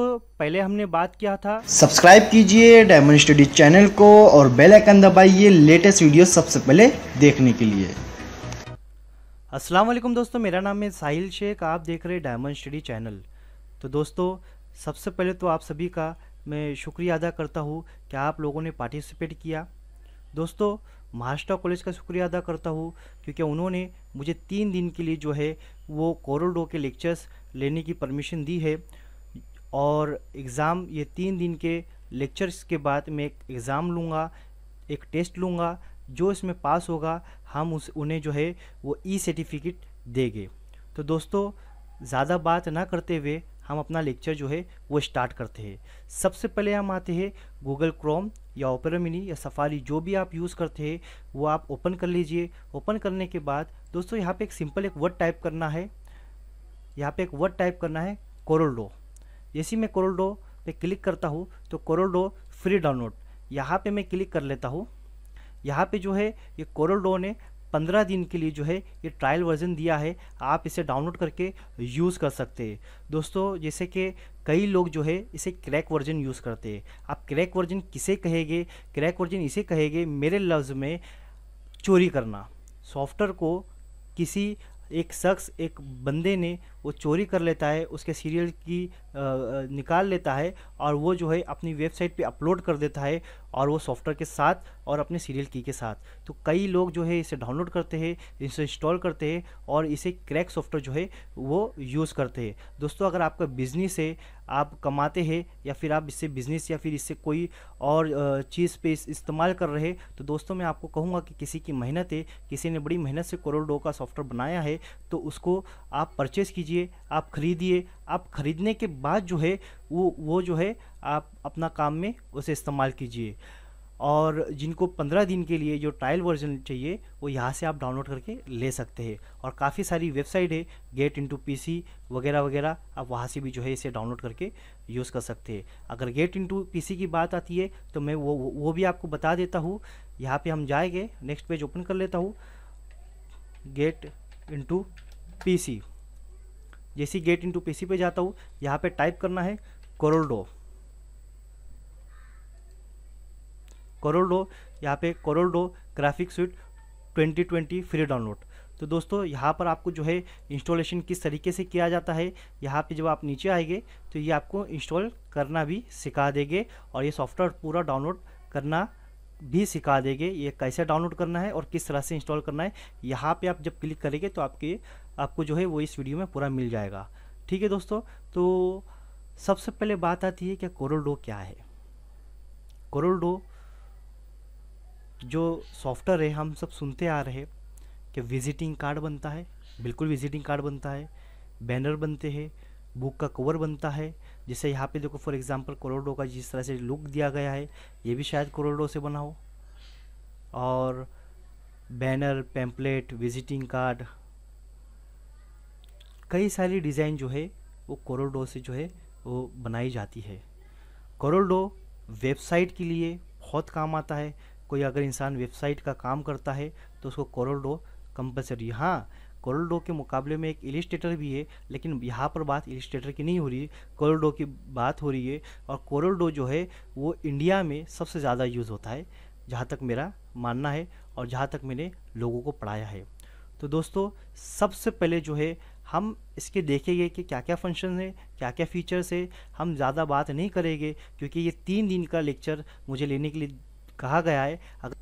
पहले हमने बात किया था सब्सक्राइब कीजिए डायमंड स्टडी चैनल को और बेल आइकन दबाइए लेटेस्ट वीडियो सबसे पहले देखने के लिए अस्सलाम वालेकुम दोस्तों मेरा नाम है साहिल शेख आप देख रहे हैं डायमंड स्टडी चैनल तो दोस्तों सबसे पहले तो आप सभी का मैं शुक्रिया अदा करता हूँ कि आप लोगों ने पार्टिसिपेट किया दोस्तों महाराष्ट्र कॉलेज का शुक्रिया अदा करता हूँ क्योंकि उन्होंने मुझे तीन दिन के लिए जो है वो कोरोडो के लेक्चर्स लेने की परमिशन दी है और एग्ज़ाम ये तीन दिन के लेक्चर्स के बाद मैं एक एग्ज़ाम लूँगा एक टेस्ट लूँगा जो इसमें पास होगा हम उस उन्हें जो है वो ई सर्टिफिकेट देंगे तो दोस्तों ज़्यादा बात ना करते हुए हम अपना लेक्चर जो है वो स्टार्ट करते हैं सबसे पहले हम आते हैं गूगल क्रोम या ओपेरा मिनी या सफारी जो भी आप यूज़ करते हैं वो आप ओपन कर लीजिए ओपन करने के बाद दोस्तों यहाँ पे एक सिंपल एक वर्ड टाइप करना है यहाँ पे एक वर्ड टाइप करना है कोरल डो जैसे मैं कोरोडो पे क्लिक करता हूँ तो कोरोडो फ्री डाउनलोड यहाँ पे मैं क्लिक कर लेता हूँ यहाँ पे जो है ये कोरोडो ने पंद्रह दिन के लिए जो है ये ट्रायल वर्जन दिया है आप इसे डाउनलोड करके यूज़ कर सकते हैं दोस्तों जैसे कि कई लोग जो है इसे क्रैक वर्जन यूज़ करते हैं आप क्रैक वर्जन किसे कहेंगे क्रैक वर्जन इसे कहेंगे मेरे लफ्ज़ में चोरी करना सॉफ्टवेयर को किसी एक शख्स एक बंदे ने वो चोरी कर लेता है उसके सीरियल की निकाल लेता है और वो जो है अपनी वेबसाइट पे अपलोड कर देता है और वो सॉफ्टवेयर के साथ और अपने सीरियल की के साथ तो कई लोग जो है इसे डाउनलोड करते हैं इसे इंस्टॉल करते हैं और इसे क्रैक सॉफ्टवेयर जो है वो यूज़ करते हैं दोस्तों अगर आपका बिज़नेस है आप कमाते हैं या फिर आप इससे बिज़नेस या फिर इससे कोई और चीज़ पे इस्तेमाल कर रहे तो दोस्तों मैं आपको कहूँगा कि किसी की मेहनत है किसी ने बड़ी मेहनत से करोड़ों का सॉफ्टवेयर बनाया है तो उसको आप परचेज़ कीजिए लीजिए आप खरीदिए आप ख़रीदने के बाद जो है वो वो जो है आप अपना काम में उसे इस्तेमाल कीजिए और जिनको पंद्रह दिन के लिए जो ट्रायल वर्जन चाहिए वो यहाँ से आप डाउनलोड करके ले सकते हैं और काफ़ी सारी वेबसाइट है गेट इंटू पी वगैरह वगैरह आप वहाँ से भी जो है इसे डाउनलोड करके यूज़ कर सकते हैं अगर गेट इंटू पी की बात आती है तो मैं वो वो भी आपको बता देता हूँ यहाँ पे हम जाएंगे नेक्स्ट पेज ओपन कर लेता हूँ गेट इंटू पी जैसे गेट इनटू पीसी पे जाता हूँ यहाँ पे टाइप करना है करोडो करोडो यहाँ पे करोडो ग्राफिक स्वीट 2020 फ्री डाउनलोड तो दोस्तों यहाँ पर आपको जो है इंस्टॉलेशन किस तरीके से किया जाता है यहाँ पे जब आप नीचे आएंगे तो ये आपको इंस्टॉल करना भी सिखा देंगे और ये सॉफ्टवेयर पूरा डाउनलोड करना भी सिखा देंगे ये कैसे डाउनलोड करना है और किस तरह से इंस्टॉल करना है यहाँ पे आप जब क्लिक करेंगे तो आपके आपको जो है वो इस वीडियो में पूरा मिल जाएगा ठीक है दोस्तों तो सबसे पहले बात आती है कि कोरल क्या है कोरल जो सॉफ्टवेयर है हम सब सुनते आ रहे कि विजिटिंग कार्ड बनता है बिल्कुल विजिटिंग कार्ड बनता है बैनर बनते हैं बुक का कवर बनता है जैसे यहाँ पे देखो फॉर एग्जांपल कोरोडो का जिस तरह से लुक दिया गया है ये भी शायद कोरोडो से बना हो और बैनर पैम्पलेट विजिटिंग कार्ड कई सारी डिज़ाइन जो है वो कोरोडो से जो है वो बनाई जाती है कोरोडो वेबसाइट के लिए बहुत काम आता है कोई अगर इंसान वेबसाइट का काम करता है तो उसको कोरोडो कंपलसरी हाँ कोरोडो के मुकाबले में एक इलिस्ट्रेटर भी है लेकिन यहाँ पर बात इलिस्ट्रेटर की नहीं हो रही कोरोडो की बात हो रही है और कोरोडो जो है वो इंडिया में सबसे ज़्यादा यूज़ होता है जहाँ तक मेरा मानना है और जहाँ तक मैंने लोगों को पढ़ाया है तो दोस्तों सबसे पहले जो है हम इसके देखेंगे कि क्या क्या फंक्शन है क्या क्या फीचर्स है हम ज़्यादा बात नहीं करेंगे क्योंकि ये तीन दिन का लेक्चर मुझे लेने के लिए कहा गया है अगर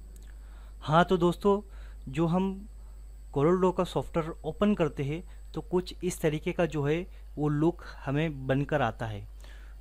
हाँ तो दोस्तों जो हम कोरोडो का सॉफ्टवेयर ओपन करते हैं तो कुछ इस तरीके का जो है वो लुक हमें बनकर आता है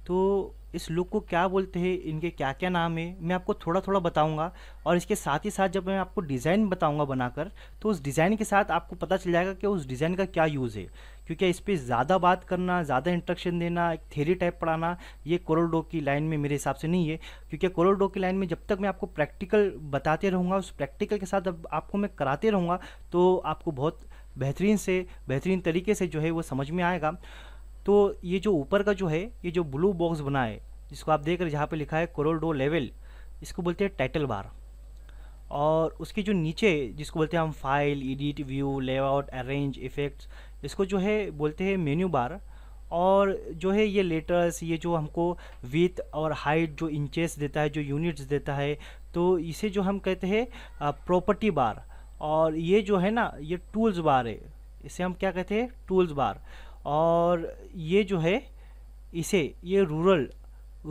तो इस लुक को क्या बोलते हैं इनके क्या क्या नाम है मैं आपको थोड़ा थोड़ा बताऊंगा और इसके साथ ही साथ जब मैं आपको डिज़ाइन बताऊंगा बनाकर तो उस डिज़ाइन के साथ आपको पता चल जाएगा कि उस डिज़ाइन का क्या यूज़ है क्योंकि इस पर ज़्यादा बात करना ज़्यादा इंट्रक्शन देना एक थेरी टाइप पढ़ाना ये कोरोडो की लाइन में मेरे हिसाब से नहीं है क्योंकि कोरोडो की लाइन में जब तक मैं आपको प्रैक्टिकल बताते रहूँगा उस प्रैक्टिकल के साथ आपको मैं कराते रहूँगा तो आपको बहुत बेहतरीन से बेहतरीन तरीके से जो है वो समझ में आएगा तो ये जो ऊपर का जो है ये जो ब्लू बॉक्स बना है जिसको आप देख रहे हैं जहाँ पर लिखा है करोडो लेवल इसको बोलते हैं टाइटल बार और उसके जो नीचे जिसको बोलते हैं हम file edit view layout arrange effects इसको जो है बोलते हैं मेन्यू बार और जो है ये लेटर्स ये जो हमको विथ और हाइट जो इंचेस देता है जो यूनिट्स देता है तो इसे जो हम कहते हैं प्रॉपर्टी बार और ये जो है ना ये टूल्स बार है इसे हम क्या कहते हैं टूल्स बार और ये जो है इसे ये रूरल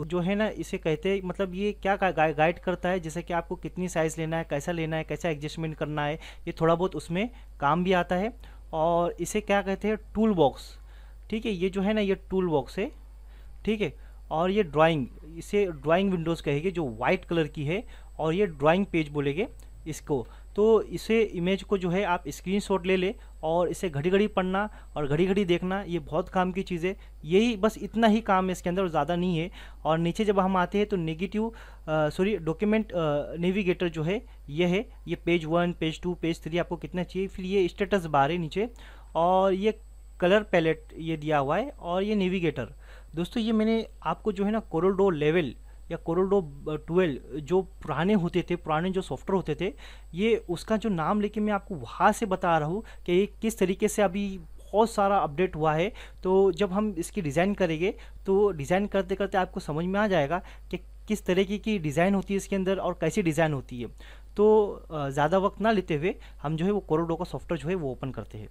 जो है ना इसे कहते हैं मतलब ये क्या गा, गाइड करता है जैसे कि आपको कितनी साइज़ लेना है कैसा लेना है कैसा एडजस्टमेंट करना है ये थोड़ा बहुत उसमें काम भी आता है और इसे क्या कहते हैं टूल बॉक्स ठीक है ये जो है ना ये टूल बॉक्स है ठीक है और ये ड्राइंग इसे ड्राइंग विंडोज़ कहेगी जो वाइट कलर की है और ये ड्राइंग पेज बोलेंगे इसको तो इसे इमेज को जो है आप स्क्रीनशॉट ले ले और इसे घड़ी घड़ी पढ़ना और घड़ी घड़ी देखना ये बहुत काम की चीज़ है यही बस इतना ही काम है इसके अंदर और ज़्यादा नहीं है और नीचे जब हम आते हैं तो नेगेटिव सॉरी डॉक्यूमेंट नेविगेटर जो है ये है ये page one page two page three आपको कितना चाहिए फिर ये स्टेटस बार है नीचे और ये कलर पैलेट ये दिया हुआ है और ये नेविगेटर दोस्तों ये मैंने आपको जो है ना कोरोडो लेवल या कोरोडो ट्वेल्व जो पुराने होते थे पुराने जो सॉफ्टवेयर होते थे ये उसका जो नाम लेके मैं आपको वहाँ से बता रहा हूँ कि ये किस तरीके से अभी बहुत सारा अपडेट हुआ है तो जब हम इसकी डिज़ाइन करेंगे तो डिज़ाइन करते करते आपको समझ में आ जाएगा कि किस तरीके की डिज़ाइन होती है इसके अंदर और कैसी डिज़ाइन होती है तो ज़्यादा वक्त ना लेते हुए हम जो है वो कोरोडो का सॉफ्टवेयर जो है वो ओपन करते हैं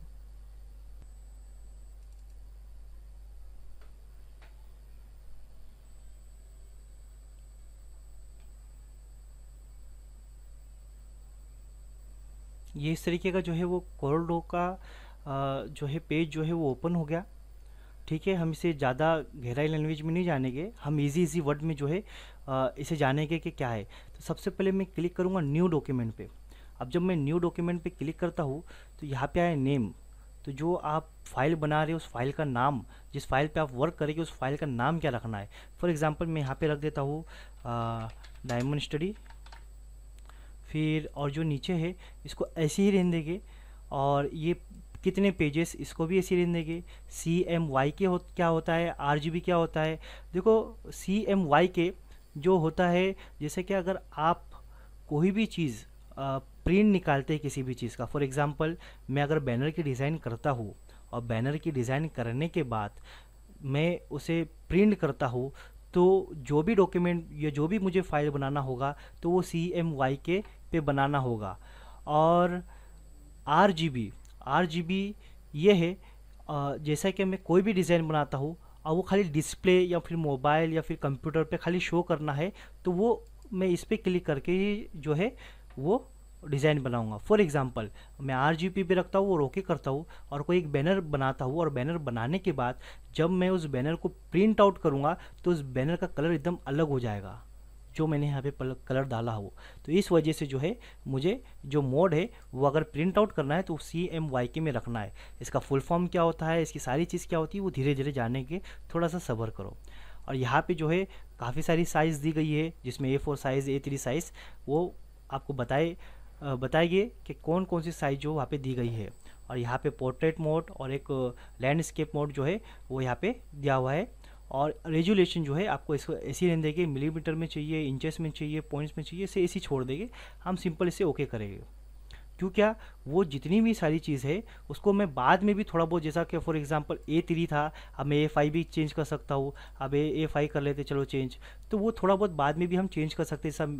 ये इस तरीके का जो है वो कोरोडो का जो है पेज जो है वो ओपन हो गया ठीक है हम इसे ज़्यादा गहराई लैंग्वेज में नहीं जानेंगे हम इजी इजी वर्ड में जो है इसे जानेंगे कि क्या है तो सबसे पहले मैं क्लिक करूँगा न्यू डॉक्यूमेंट पे अब जब मैं न्यू डॉक्यूमेंट पे क्लिक करता हूँ तो यहाँ पे आए नेम तो जो आप फाइल बना रहे हो उस फाइल का नाम जिस फाइल पर आप वर्क करेंगे उस फाइल का नाम क्या रखना है फॉर एग्ज़ाम्पल मैं यहाँ पर रख देता हूँ डायमंड स्टडी फिर और जो नीचे है इसको ऐसे ही रहने देंगे और ये कितने पेजेस इसको भी ऐसे ही रहने देंगे सी एम वाई के हो क्या होता है आर जी बी क्या होता है देखो सी एम वाई के जो होता है जैसे कि अगर आप कोई भी चीज़ प्रिंट निकालते किसी भी चीज़ का फॉर एग्ज़ाम्पल मैं अगर बैनर की डिज़ाइन करता हूँ और बैनर की डिज़ाइन करने के बाद मैं उसे प्रिंट करता हूँ तो जो भी डॉक्यूमेंट या जो भी मुझे फाइल बनाना होगा तो वो सी एम वाई के पे बनाना होगा और R G B R G B ये है जैसा कि मैं कोई भी डिज़ाइन बनाता हूँ और वो खाली डिस्प्ले या फिर मोबाइल या फिर कंप्यूटर पे खाली शो करना है तो वो मैं इस पर क्लिक करके ही जो है वो डिज़ाइन बनाऊंगा फॉर एग्ज़ाम्पल मैं आर जी पे रखता हूँ और ओके करता हूँ और कोई एक बैनर बनाता हूँ और बैनर बनाने के बाद जब मैं उस बैनर को प्रिंट आउट करूँगा तो उस बैनर का कलर एकदम अलग हो जाएगा जो मैंने यहाँ पे कलर डाला हो तो इस वजह से जो है मुझे जो मोड है वो अगर प्रिंट आउट करना है तो सी एम वाई के में रखना है इसका फुल फॉर्म क्या होता है इसकी सारी चीज़ क्या होती है वो धीरे धीरे जाने के थोड़ा सा सबर करो और यहाँ पे जो है काफ़ी सारी साइज़ दी गई है जिसमें A four size A three size वो आपको बताए बताइए कि कौन कौन सी साइज़ जो वहाँ पर दी गई है और यहाँ पे पोर्ट्रेट मोड और एक लैंडस्केप मोड जो है वो यहाँ पे दिया हुआ है और रेजुलेशन जो है आपको इसको ऐसी रहने देंगे मिलीमीटर में चाहिए इंचेस में चाहिए पॉइंट्स में चाहिए इसे ऐसी छोड़ देंगे हम सिंपल इसे ओके करेंगे क्यों क्या वो जितनी भी सारी चीज़ है उसको मैं बाद में भी थोड़ा बहुत जैसा कि फॉर एग्जांपल ए थ्री था अब मैं ए फाइव भी चेंज कर सकता हूँ अब ए ए फाइव कर लेते चलो चेंज तो वो थोड़ा बहुत बाद में भी हम चेंज कर सकते सब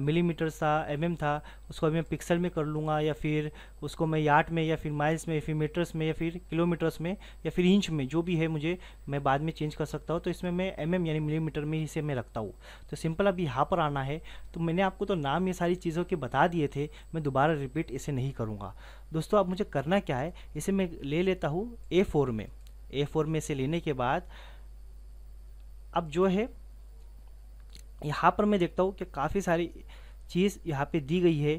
मिलीमीटर था एम mm था उसको अभी मैं पिक्सल में कर लूँगा या फिर उसको मैं याट में या फिर माइल्स में या फिर मीटर्स में या फिर किलोमीटर्स में या फिर इंच में जो भी है मुझे मैं बाद में चेंज कर सकता हूँ तो इसमें मैं एम mm यानी मिलीमीटर में ही से मैं रखता हूँ तो सिंपल अब यहाँ पर आना है तो मैंने आपको तो नाम ये सारी चीज़ों के बता दिए थे मैं दोबारा रिपीट इसे नहीं करूँगा दोस्तों अब मुझे करना क्या है इसे मैं ले लेता हूँ ए फोर में ए फोर में से लेने के बाद अब जो है यहाँ पर मैं देखता हूँ कि काफ़ी सारी चीज़ यहाँ पे दी गई है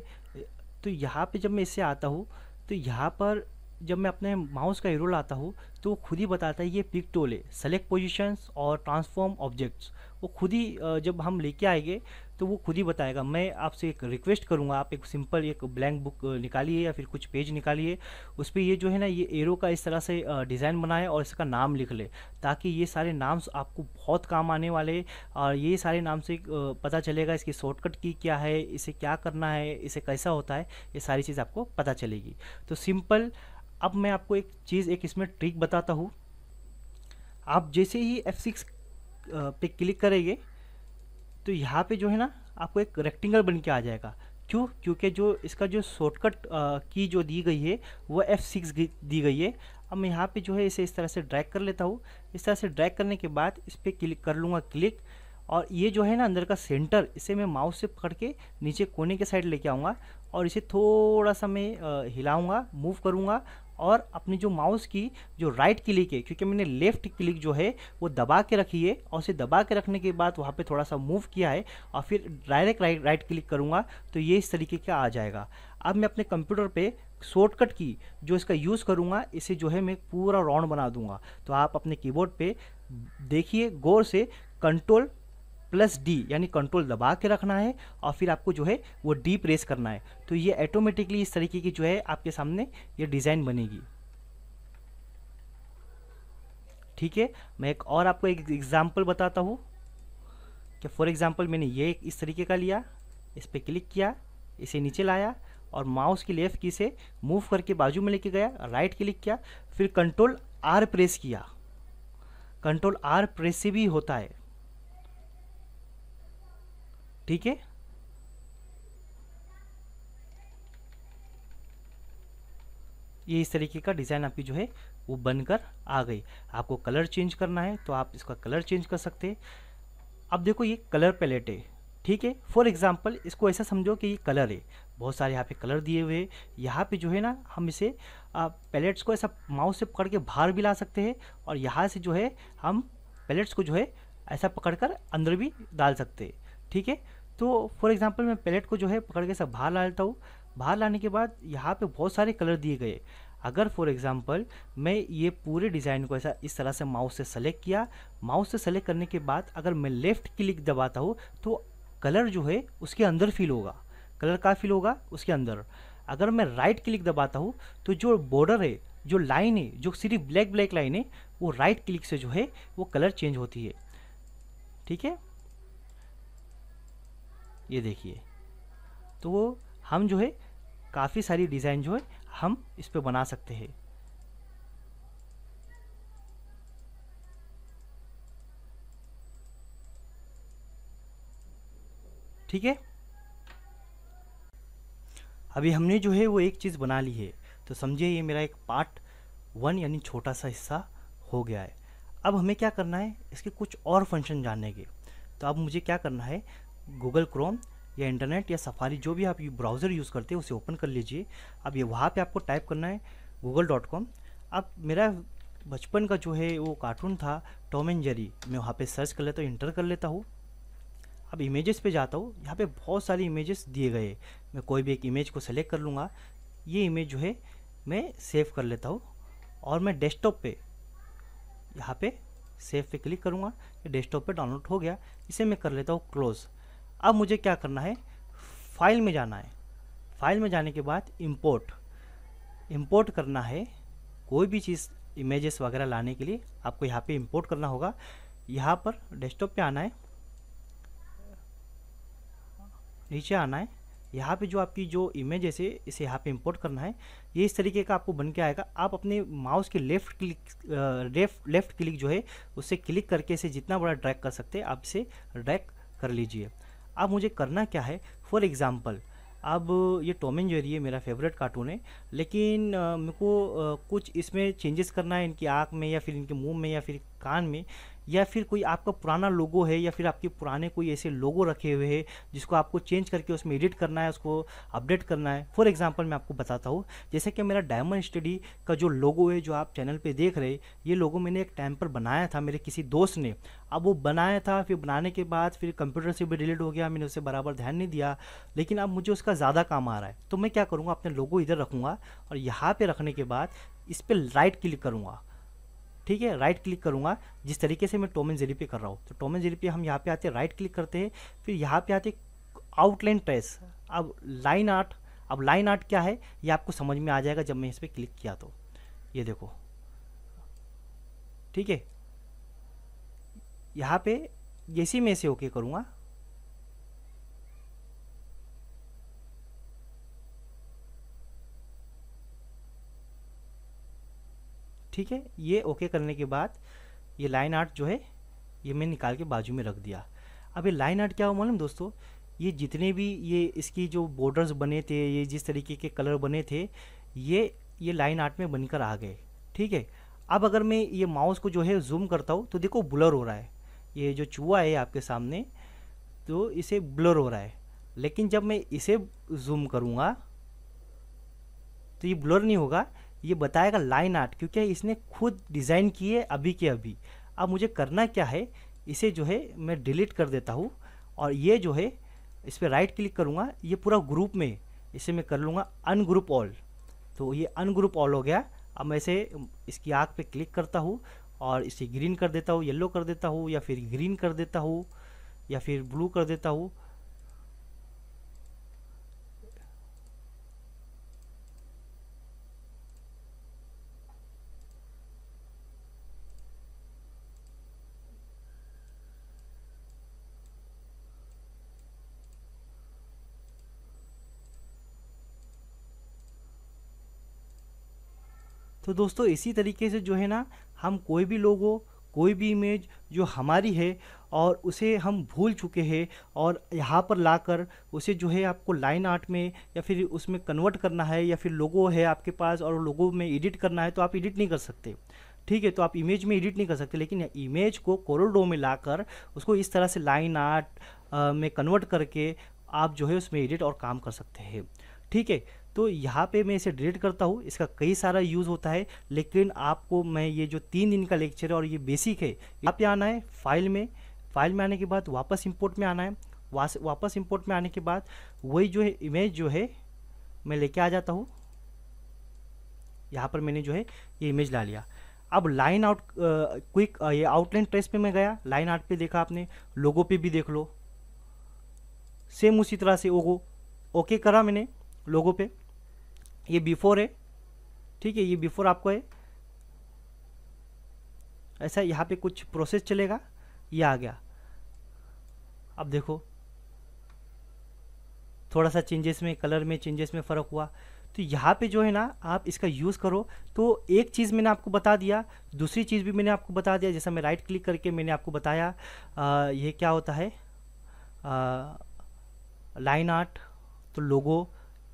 तो यहाँ पे जब मैं इससे आता हूँ तो यहाँ पर जब मैं अपने माउस का एरो लाता हूँ तो वो खुद ही बताता है ये पिक टोल है सेलेक्ट पोजिशंस और ट्रांसफॉर्म ऑब्जेक्ट्स वो खुद ही जब हम लेके आएंगे तो वो खुद ही बताएगा मैं आपसे एक रिक्वेस्ट करूँगा आप एक सिंपल एक ब्लैंक बुक निकालिए या फिर कुछ पेज निकालिए उस पर ये जो है ना ये एरो का इस तरह से डिज़ाइन बनाए और इसका नाम लिख ले ताकि ये सारे नाम आपको बहुत काम आने वाले और ये सारे नाम से पता चलेगा इसकी शॉर्टकट की क्या है इसे क्या करना है इसे कैसा होता है ये सारी चीज़ आपको पता चलेगी तो सिंपल अब मैं आपको एक चीज़ एक इसमें ट्रिक बताता हूँ आप जैसे ही F6 पे क्लिक करेंगे तो यहाँ पे जो है ना आपको एक रेक्टेंगल बन के आ जाएगा क्यों क्योंकि जो इसका जो शॉर्टकट की जो दी गई है वो एफ़ सिक्स दी गई है अब मैं यहाँ पे जो है इसे इस तरह से ड्रैग कर लेता हूँ इस तरह से ड्रैग करने के बाद इस पर क्लिक कर लूँगा क्लिक और ये जो है ना अंदर का सेंटर इसे मैं माउस से पकड़ के नीचे कोने के साइड लेके आऊँगा और इसे थोड़ा सा मैं हिलाऊँगा मूव करूँगा और अपनी जो माउस की जो राइट क्लिक है क्योंकि मैंने लेफ़्ट क्लिक जो है वो दबा के रखी है और उसे दबा के रखने के बाद वहाँ पे थोड़ा सा मूव किया है और फिर डायरेक्ट राइट राइट क्लिक करूँगा तो ये इस तरीके का आ जाएगा अब मैं अपने कंप्यूटर पे शॉर्टकट की जो इसका यूज़ करूँगा इसे जो है मैं पूरा राउंड बना दूँगा तो आप अपने कीबोर्ड पर देखिए गौर से कंट्रोल प्लस डी यानी कंट्रोल दबा के रखना है और फिर आपको जो है वो डी प्रेस करना है तो ये ऑटोमेटिकली इस तरीके की जो है आपके सामने ये डिज़ाइन बनेगी ठीक है मैं एक और आपको एक एग्ज़ाम्पल बताता हूँ कि फॉर एग्ज़ाम्पल मैंने ये इस तरीके का लिया इस पर क्लिक किया इसे नीचे लाया और माउस की लेफ़्ट की से मूव करके बाजू में लेके गया राइट क्लिक किया फिर कंट्रोल आर प्रेस किया कंट्रोल आर प्रेस से भी होता है ठीक है ये इस तरीके का डिज़ाइन आपकी जो है वो बनकर आ गई आपको कलर चेंज करना है तो आप इसका कलर चेंज कर सकते हैं अब देखो ये कलर पैलेट है ठीक है फॉर एग्जाम्पल इसको ऐसा समझो कि ये कलर है बहुत सारे यहाँ पे कलर दिए हुए यहाँ पे जो है ना हम इसे पैलेट्स को ऐसा माउस से पकड़ के बाहर भी ला सकते हैं और यहाँ से जो है हम पैलेट्स को जो है ऐसा पकड़ कर अंदर भी डाल सकते हैं ठीक है तो फॉर एग्जांपल मैं पैलेट को जो है पकड़ के सब बाहर ला लेता हूँ बाहर लाने के बाद यहाँ पे बहुत सारे कलर दिए गए अगर फॉर एग्ज़ाम्पल मैं ये पूरे डिज़ाइन को ऐसा इस तरह से माउस से सेलेक्ट किया माउस से सेलेक्ट करने के बाद अगर मैं लेफ़्ट क्लिक दबाता हूँ तो कलर जो है उसके अंदर फील होगा कलर का फील होगा उसके अंदर अगर मैं राइट क्लिक दबाता हूँ तो जो बॉर्डर है जो लाइन है जो सिर्फ ब्लैक ब्लैक लाइन है वो राइट क्लिक से जो है वो कलर चेंज होती है ठीक है ये देखिए तो वो हम जो है काफ़ी सारी डिज़ाइन जो है हम इस पर बना सकते हैं ठीक है अभी हमने जो है वो एक चीज़ बना ली है तो समझिए ये मेरा एक पार्ट वन यानी छोटा सा हिस्सा हो गया है अब हमें क्या करना है इसके कुछ और फंक्शन जानने के तो अब मुझे क्या करना है गूगल क्रोम या इंटरनेट या सफारी जो भी आप ब्राउज़र यूज़ करते हैं उसे ओपन कर लीजिए अब ये वहाँ पे आपको टाइप करना है गूगल डॉट कॉम अब मेरा बचपन का जो है वो कार्टून था टॉम एंड जेरी मैं वहाँ पे सर्च कर लेता हूँ इंटर कर लेता हूँ अब इमेजेस पे जाता हूँ यहाँ पे बहुत सारी इमेजेस दिए गए मैं कोई भी एक इमेज को सेलेक्ट कर लूँगा ये इमेज जो है मैं सेव कर लेता हूँ और मैं डेस्कटॉप पे यहाँ पे सेव पे क्लिक करूँगा डेस्कटॉप पे डाउनलोड हो गया इसे मैं कर लेता हूँ क्लोज़ अब मुझे क्या करना है फाइल में जाना है फाइल में जाने के बाद इंपोर्ट इंपोर्ट करना है कोई भी चीज़ इमेजेस वगैरह लाने के लिए आपको यहाँ पे इंपोर्ट करना होगा यहाँ पर डेस्कटॉप पे आना है नीचे आना है यहाँ पे जो आपकी जो इमेजेस है इसे यहाँ पे इंपोर्ट करना है ये इस तरीके का आपको बन के आएगा आप अपने माउस के left click left left click जो है उससे क्लिक करके इसे जितना बड़ा ड्रैक कर सकते हैं आप इसे ड्रैक कर लीजिए अब मुझे करना क्या है फॉर एग्ज़ाम्पल अब ये टॉम एंड जेरी है मेरा फेवरेट कार्टून है लेकिन मेरे को कुछ इसमें चेंजेस करना है इनकी आँख में या फिर इनके मुंह में या फिर कान में या फिर कोई आपका पुराना लोगो है या फिर आपके पुराने कोई ऐसे लोगो रखे हुए हैं जिसको आपको चेंज करके उसमें एडिट करना है उसको अपडेट करना है फॉर एग्जाम्पल मैं आपको बताता हूँ जैसे कि मेरा डायमंड स्टडी का जो लोगो है जो आप चैनल पर देख रहे ये लोगो मैंने एक टाइम पर बनाया था मेरे किसी दोस्त ने अब वो बनाया था फिर बनाने के बाद फिर कंप्यूटर से भी डिलीट हो गया मैंने उसे बराबर ध्यान नहीं दिया लेकिन अब मुझे उसका ज़्यादा काम आ रहा है तो मैं क्या करूँगा अपने लोगो इधर रखूँगा और यहाँ पर रखने के बाद इस पर राइट क्लिक करूँगा ठीक है राइट क्लिक करूंगा जिस तरीके से मैं टोम एंड जेरी पे कर रहा हूँ तो टोम एंड जेरी पे हम यहाँ पे आते हैं राइट क्लिक करते हैं फिर यहाँ पे आते आउटलाइन ट्रेस अब लाइन आर्ट अब लाइन आर्ट क्या है ये आपको समझ में आ जाएगा जब मैं इस पर क्लिक किया तो ये देखो ठीक है यहाँ पे जैसे मैं इसे ओके करूँगा ठीक है ये ओके करने के बाद ये लाइन आर्ट जो है ये मैं निकाल के बाजू में रख दिया अब ये लाइन आर्ट क्या हुआ मालूम दोस्तों ये जितने भी ये इसकी जो बॉर्डर्स बने थे ये जिस तरीके के कलर बने थे ये ये लाइन आर्ट में बनकर आ गए ठीक है अब अगर मैं ये माउस को जो है जूम करता हूँ तो देखो ब्लर हो रहा है ये जो चूहा है आपके सामने तो इसे ब्लर हो रहा है लेकिन जब मैं इसे जूम करूँगा तो ये ब्लर नहीं होगा ये बताएगा लाइन आर्ट क्योंकि इसने खुद डिज़ाइन किए अभी के अभी अब मुझे करना क्या है इसे जो है मैं डिलीट कर देता हूँ और ये जो है इस पर राइट क्लिक करूँगा ये पूरा ग्रुप में इसे मैं कर लूँगा अनग्रुप ऑल तो ये अनग्रुप ऑल हो गया अब मैं इसे इसकी आँख पे क्लिक करता हूँ और इसे ग्रीन कर देता हूँ येलो कर देता हूँ या फिर ग्रीन कर देता हूँ या फिर ब्लू कर देता हूँ तो दोस्तों इसी तरीके से जो है ना हम कोई भी लोगो कोई भी इमेज जो हमारी है और उसे हम भूल चुके हैं और यहाँ पर लाकर उसे जो है आपको लाइन आर्ट में या फिर उसमें कन्वर्ट करना है या फिर लोगो है आपके पास और लोगो में एडिट करना है तो आप एडिट नहीं कर सकते ठीक है तो आप इमेज में एडिट नहीं कर सकते लेकिन इमेज को कोरोडो में लाकर उसको इस तरह से लाइन आर्ट में कन्वर्ट करके आप जो है उसमें एडिट और काम कर सकते हैं ठीक है तो यहाँ पे मैं इसे डिलीट करता हूँ इसका कई सारा यूज़ होता है लेकिन आपको मैं ये जो तीन दिन का लेक्चर है और ये बेसिक है यहाँ पे आना है फाइल में फाइल में आने के बाद वापस इम्पोर्ट में आना है वापस इम्पोर्ट में आने के बाद वही जो है इमेज जो है मैं लेके आ जाता हूँ यहाँ पर मैंने जो है ये इमेज ला लिया अब लाइन आउट क्विक ये आउटलाइन ट्रेस पे मैं गया लाइन आर्ट पे देखा आपने लोगों पे भी देख लो सेम उसी तरह से ओगो ओके करा मैंने लोगों पे ये बिफोर है ठीक है ये बिफोर आपको है ऐसा यहाँ पे कुछ प्रोसेस चलेगा ये आ गया अब देखो थोड़ा सा चेंजेस में कलर में चेंजेस में फ़र्क हुआ तो यहाँ पे जो है ना आप इसका यूज़ करो तो एक चीज़ मैंने आपको बता दिया दूसरी चीज़ भी मैंने आपको बता दिया जैसा मैं राइट क्लिक करके मैंने आपको बताया आ, ये क्या होता है लाइन आर्ट तो लोगो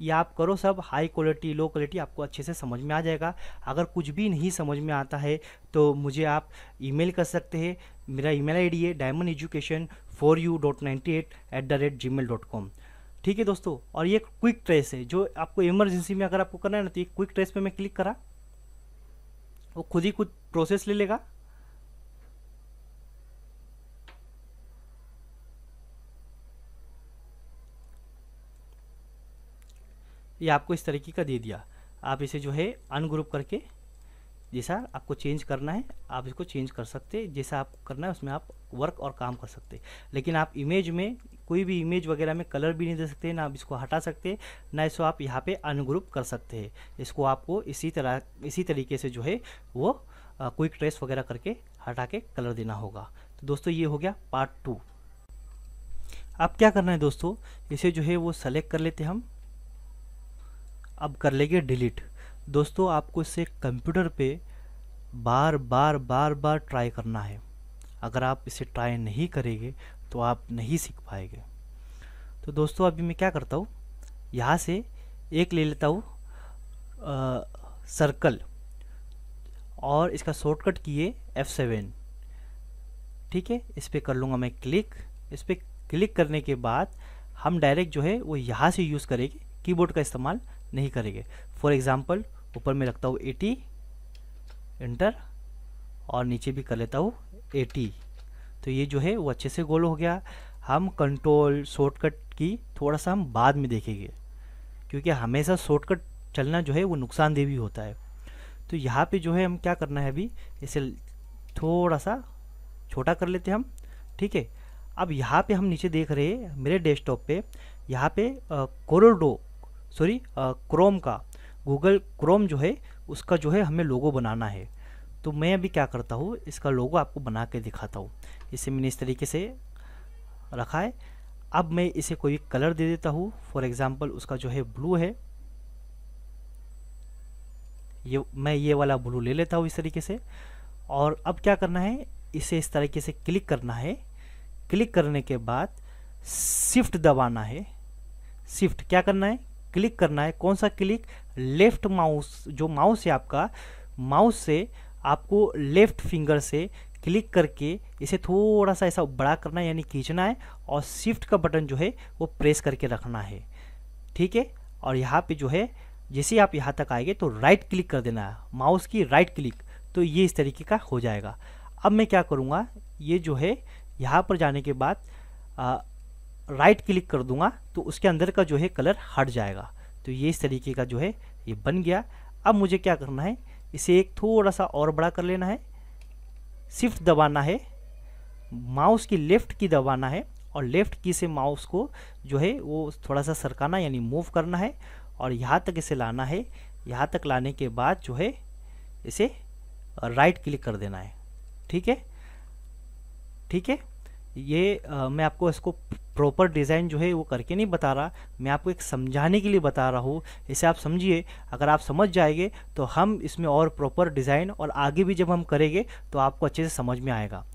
ये आप करो सब हाई क्वालिटी लो क्वालिटी आपको अच्छे से समझ में आ जाएगा अगर कुछ भी नहीं समझ में आता है तो मुझे आप ईमेल कर सकते हैं मेरा ईमेल आईडी है diamond education four U dot ninety eight eight the rate Gmail dot com ठीक है दोस्तों और ये क्विक ट्रेस है जो आपको इमरजेंसी में अगर आपको करना है ना तो ये क्विक ट्रेस पे मैं क्लिक करा वो खुद ही कुछ प्रोसेस ले लेगा ये आपको इस तरीके का दे दिया आप इसे जो है अनग्रुप करके जैसा आपको चेंज करना है आप इसको चेंज कर सकते जैसा आप करना है उसमें आप वर्क और काम कर सकते लेकिन आप इमेज में कोई भी इमेज वगैरह में कलर भी नहीं दे सकते ना आप इसको हटा सकते ना इसको आप यहाँ पे अनग्रुप कर सकते हैं इसको आपको इसी तरह इसी तरीके से जो है वो क्विक ट्रेस वगैरह करके हटा के कलर देना होगा तो दोस्तों ये हो गया पार्ट टू अब क्या करना है दोस्तों इसे जो है वो सेलेक्ट कर लेते हम अब कर लेंगे डिलीट दोस्तों आपको इसे कंप्यूटर पे बार बार बार बार ट्राई करना है अगर आप इसे ट्राई नहीं करेंगे तो आप नहीं सीख पाएंगे तो दोस्तों अभी मैं क्या करता हूँ यहाँ से एक ले लेता हूँ सर्कल और इसका शॉर्टकट किए F7 ठीक है इस पर कर लूँगा मैं क्लिक इस पर क्लिक करने के बाद हम डायरेक्ट जो है वो यहाँ से यूज़ करेंगे कीबोर्ड का इस्तेमाल नहीं करेंगे फॉर एग्ज़ाम्पल ऊपर में रखता हूँ एटी इंटर और नीचे भी कर लेता हूँ एटी तो ये जो है वो अच्छे से गोल हो गया हम कंट्रोल शॉर्टकट की थोड़ा सा हम बाद में देखेंगे क्योंकि हमेशा शॉर्टकट चलना जो है वो नुकसानदेह भी होता है तो यहाँ पे जो है हम क्या करना है अभी इसे थोड़ा सा छोटा कर लेते हैं हम ठीक है अब यहाँ पे हम नीचे देख रहे हैं मेरे डेस्कटॉप पे यहाँ पे कोरोडो सॉरी क्रोम का गूगल क्रोम जो है उसका जो है हमें लोगो बनाना है तो मैं अभी क्या करता हूँ इसका लोगो आपको बना के दिखाता हूँ इसे मैंने इस तरीके से रखा है अब मैं इसे कोई कलर दे देता हूँ फॉर एग्ज़ाम्पल उसका जो है ब्लू है ये मैं ये वाला ब्लू ले लेता हूँ इस तरीके से और अब क्या करना है इसे इस तरीके से क्लिक करना है क्लिक करने के बाद शिफ्ट दबाना है शिफ्ट क्या करना है क्लिक करना है कौन सा क्लिक लेफ्ट माउस जो माउस है आपका माउस से आपको लेफ्ट फिंगर से क्लिक करके इसे थोड़ा सा ऐसा बड़ा करना है यानी खींचना है और शिफ्ट का बटन जो है वो प्रेस करके रखना है ठीक है और यहाँ पे जो है जैसे आप यहाँ तक आएंगे तो राइट क्लिक कर देना है माउस की राइट क्लिक तो ये इस तरीके का हो जाएगा अब मैं क्या करूँगा ये जो है यहाँ पर जाने के बाद राइट क्लिक कर दूंगा तो उसके अंदर का जो है कलर हट जाएगा तो ये इस तरीके का जो है ये बन गया अब मुझे क्या करना है इसे एक थोड़ा सा और बड़ा कर लेना है शिफ्ट दबाना है माउस की लेफ़्ट की दबाना है और लेफ़्ट की से माउस को जो है वो थोड़ा सा सरकाना यानी मूव करना है और यहाँ तक इसे लाना है यहाँ तक लाने के बाद जो है इसे राइट क्लिक कर देना है ठीक है ठीक है ये आ, मैं आपको इसको प्रॉपर डिज़ाइन जो है वो करके नहीं बता रहा मैं आपको एक समझाने के लिए बता रहा हूँ इसे आप समझिए अगर आप समझ जाएंगे तो हम इसमें और प्रॉपर डिज़ाइन और आगे भी जब हम करेंगे तो आपको अच्छे से समझ में आएगा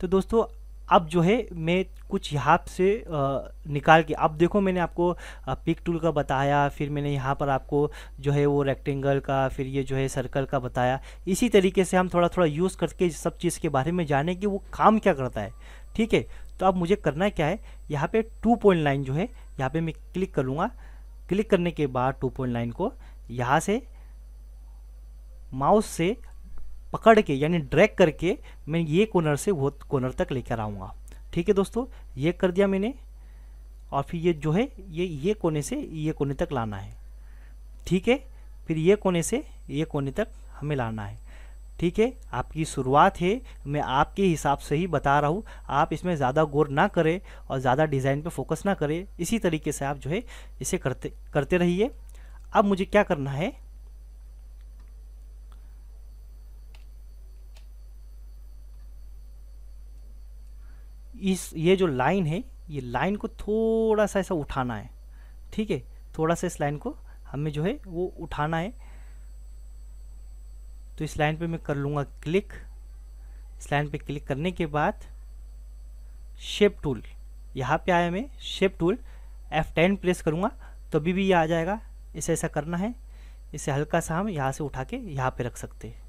तो दोस्तों अब जो है मैं कुछ यहाँ से निकाल के अब देखो मैंने आपको पिक टूल का बताया फिर मैंने यहाँ पर आपको जो है वो रेक्टेंगल का फिर ये जो है सर्कल का बताया इसी तरीके से हम थोड़ा थोड़ा यूज़ करके सब चीज़ के बारे में जाने कि वो काम क्या करता है ठीक है तो अब मुझे करना क्या है यहाँ पे टू पॉइंट लाइन जो है यहाँ पे मैं क्लिक करूँगा क्लिक करने के बाद टू पॉइंट लाइन को यहाँ से माउस से पकड़ के यानी ड्रैग करके मैं ये कॉर्नर से वो कॉर्नर तक लेकर आऊँगा ठीक है दोस्तों ये कर दिया मैंने और फिर ये जो है ये ये कोने से ये कोने तक लाना है ठीक है फिर ये कोने से ये कोने तक हमें लाना है ठीक है आपकी शुरुआत है मैं आपके हिसाब से ही बता रहा हूँ आप इसमें ज़्यादा गौर ना करें और ज़्यादा डिज़ाइन पे फोकस ना करें इसी तरीके से आप जो है इसे करते करते रहिए अब मुझे क्या करना है इस ये जो लाइन है ये लाइन को थोड़ा सा ऐसा उठाना है ठीक है थोड़ा सा इस लाइन को हमें जो है वो उठाना है तो इस लाइन पे मैं कर लूँगा क्लिक इस लाइन पे क्लिक करने के बाद शेप टूल यहाँ पे आया मैं शेप टूल F10 प्रेस करूँगा तो अभी भी ये आ जाएगा इसे ऐसा करना है इसे हल्का सा हम यहाँ से उठा के यहाँ पे रख सकते हैं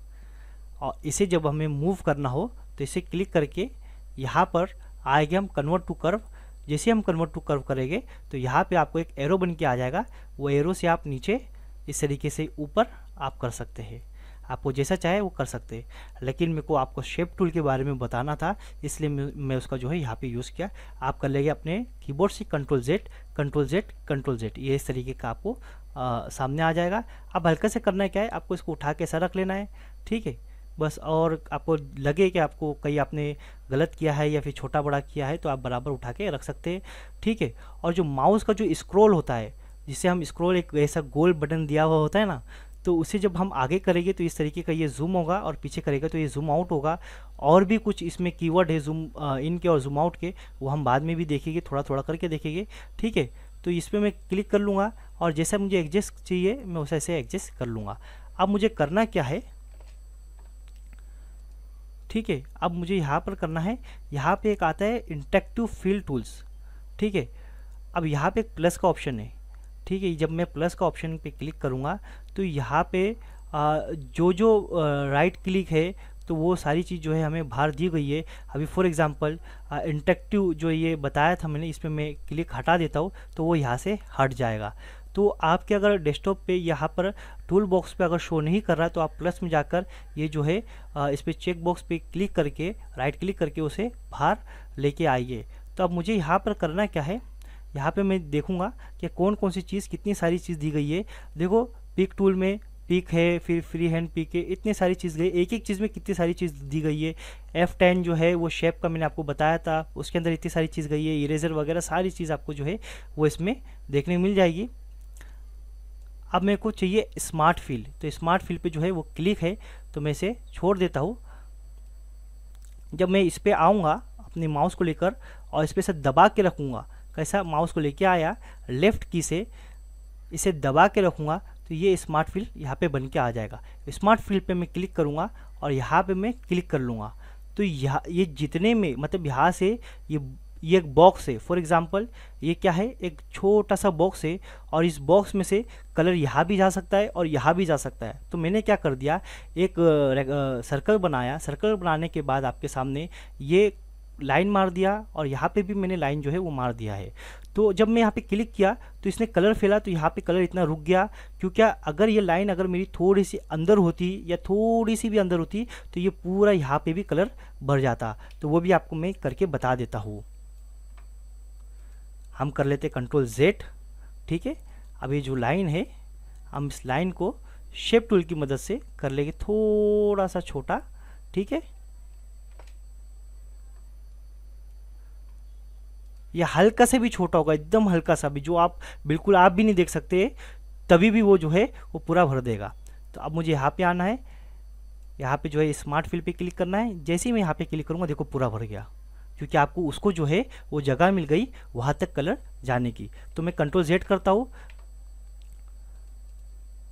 और इसे जब हमें मूव करना हो तो इसे क्लिक करके यहाँ पर आएंगे हम कन्वर्ट टू कर्व जैसे हम कन्वर्ट टू कर्व करेंगे तो यहाँ पे आपको एक एरो बन के आ जाएगा वो एरो से आप नीचे इस तरीके से ऊपर आप कर सकते हैं आपको जैसा चाहे वो कर सकते लेकिन मेरे को आपको शेप टूल के बारे में बताना था इसलिए मैं उसका जो है यहाँ पे यूज़ किया आप कर लेंगे अपने कीबोर्ड से control Z control Z control Z ये इस तरीके का आपको आ, सामने आ जाएगा अब हल्का से करना क्या है आपको इसको उठा के ऐसा रख लेना है ठीक है बस और आपको लगे कि आपको कहीं आपने गलत किया है या फिर छोटा बड़ा किया है तो आप बराबर उठा के रख सकते हैं ठीक है और जो माउस का जो स्क्रोल होता है जिसे हम स्क्रोल एक ऐसा गोल बटन दिया हुआ होता है ना तो उसे जब हम आगे करेंगे तो इस तरीके का ये जूम होगा और पीछे करेगा तो ये जूम आउट होगा और भी कुछ इसमें कीवर्ड है जूम इन के और जूम आउट के वो हम बाद में भी देखेंगे थोड़ा थोड़ा करके देखेंगे ठीक है तो इस पर मैं क्लिक कर लूँगा और जैसा मुझे एडजस्ट चाहिए मैं उसे ऐसे एडजस्ट कर लूँगा अब मुझे करना क्या है ठीक है अब मुझे यहाँ पर करना है यहाँ पे एक आता है इंटेक्टिव फील्ड टूल्स ठीक है अब यहाँ पे प्लस का ऑप्शन है ठीक है जब मैं प्लस का ऑप्शन पे क्लिक करूँगा तो यहाँ पे आ, जो जो राइट क्लिक है तो वो सारी चीज़ जो है हमें बाहर दी गई है अभी फॉर एग्जांपल इंटेक्टिव जो ये बताया था मैंने इस पर मैं क्लिक हटा देता हूँ तो वो यहाँ से हट जाएगा तो आपके अगर डेस्कटॉप पे यहाँ पर टूल बॉक्स पे अगर शो नहीं कर रहा है तो आप प्लस में जाकर ये जो है इस पर चेक बॉक्स पे क्लिक करके राइट क्लिक करके उसे बाहर लेके आइए तो अब मुझे यहाँ पर करना क्या है यहाँ पे मैं देखूँगा कि कौन कौन सी चीज़ कितनी सारी चीज़ दी गई है देखो पिक टूल में पिक है फिर फ्री हैंड पिक है इतनी सारी चीज़ गई एक एक चीज़ में कितनी सारी चीज़ दी गई है एफ टेन जो है वो शेप का मैंने आपको बताया था उसके अंदर इतनी सारी चीज़ गई है इरेजर वगैरह सारी चीज़ आपको जो है वो इसमें देखने को मिल जाएगी अब मेरे को चाहिए स्मार्ट फील्ड तो स्मार्ट फील्ड पे जो है वो क्लिक है तो मैं इसे छोड़ देता हूँ जब मैं इस पर आऊँगा अपने माउस को लेकर और इस पर से दबा के रखूँगा कैसा माउस को लेके आया लेफ्ट की से इसे दबा के रखूँगा तो ये स्मार्ट फील्ड यहाँ पे बन के आ जाएगा स्मार्ट फील्ड पे मैं क्लिक करूँगा और यहाँ पे मैं क्लिक कर लूँगा तो यहाँ ये जितने में मतलब यहाँ से ये ये एक बॉक्स है फॉर एग्ज़ाम्पल ये क्या है एक छोटा सा बॉक्स है और इस बॉक्स में से कलर यहाँ भी जा सकता है और यहाँ भी जा सकता है तो मैंने क्या कर दिया एक सर्कल बनाया सर्कल बनाने के बाद आपके सामने ये लाइन मार दिया और यहाँ पे भी मैंने लाइन जो है वो मार दिया है तो जब मैं यहाँ पे क्लिक किया तो इसने कलर फैला तो यहाँ पे कलर इतना रुक गया क्योंकि अगर ये लाइन अगर मेरी थोड़ी सी अंदर होती या थोड़ी सी भी अंदर होती तो ये पूरा यहाँ पे भी कलर भर जाता तो वो भी आपको मैं करके बता देता हूँ हम कर लेते कंट्रोल जेड ठीक है अब ये जो लाइन है हम इस लाइन को शेप टूल की मदद से कर लेंगे थोड़ा सा छोटा ठीक है ये हल्का से भी छोटा होगा एकदम हल्का सा भी जो आप बिल्कुल आप भी नहीं देख सकते तभी भी वो जो है वो पूरा भर देगा तो अब मुझे यहाँ पे आना है यहाँ पे जो है स्मार्ट फील पे क्लिक करना है जैसे ही मैं यहाँ पे क्लिक करूँगा देखो पूरा भर गया क्योंकि आपको उसको जो है वो जगह मिल गई वहाँ तक कलर जाने की तो मैं कंट्रोल जेड करता हूँ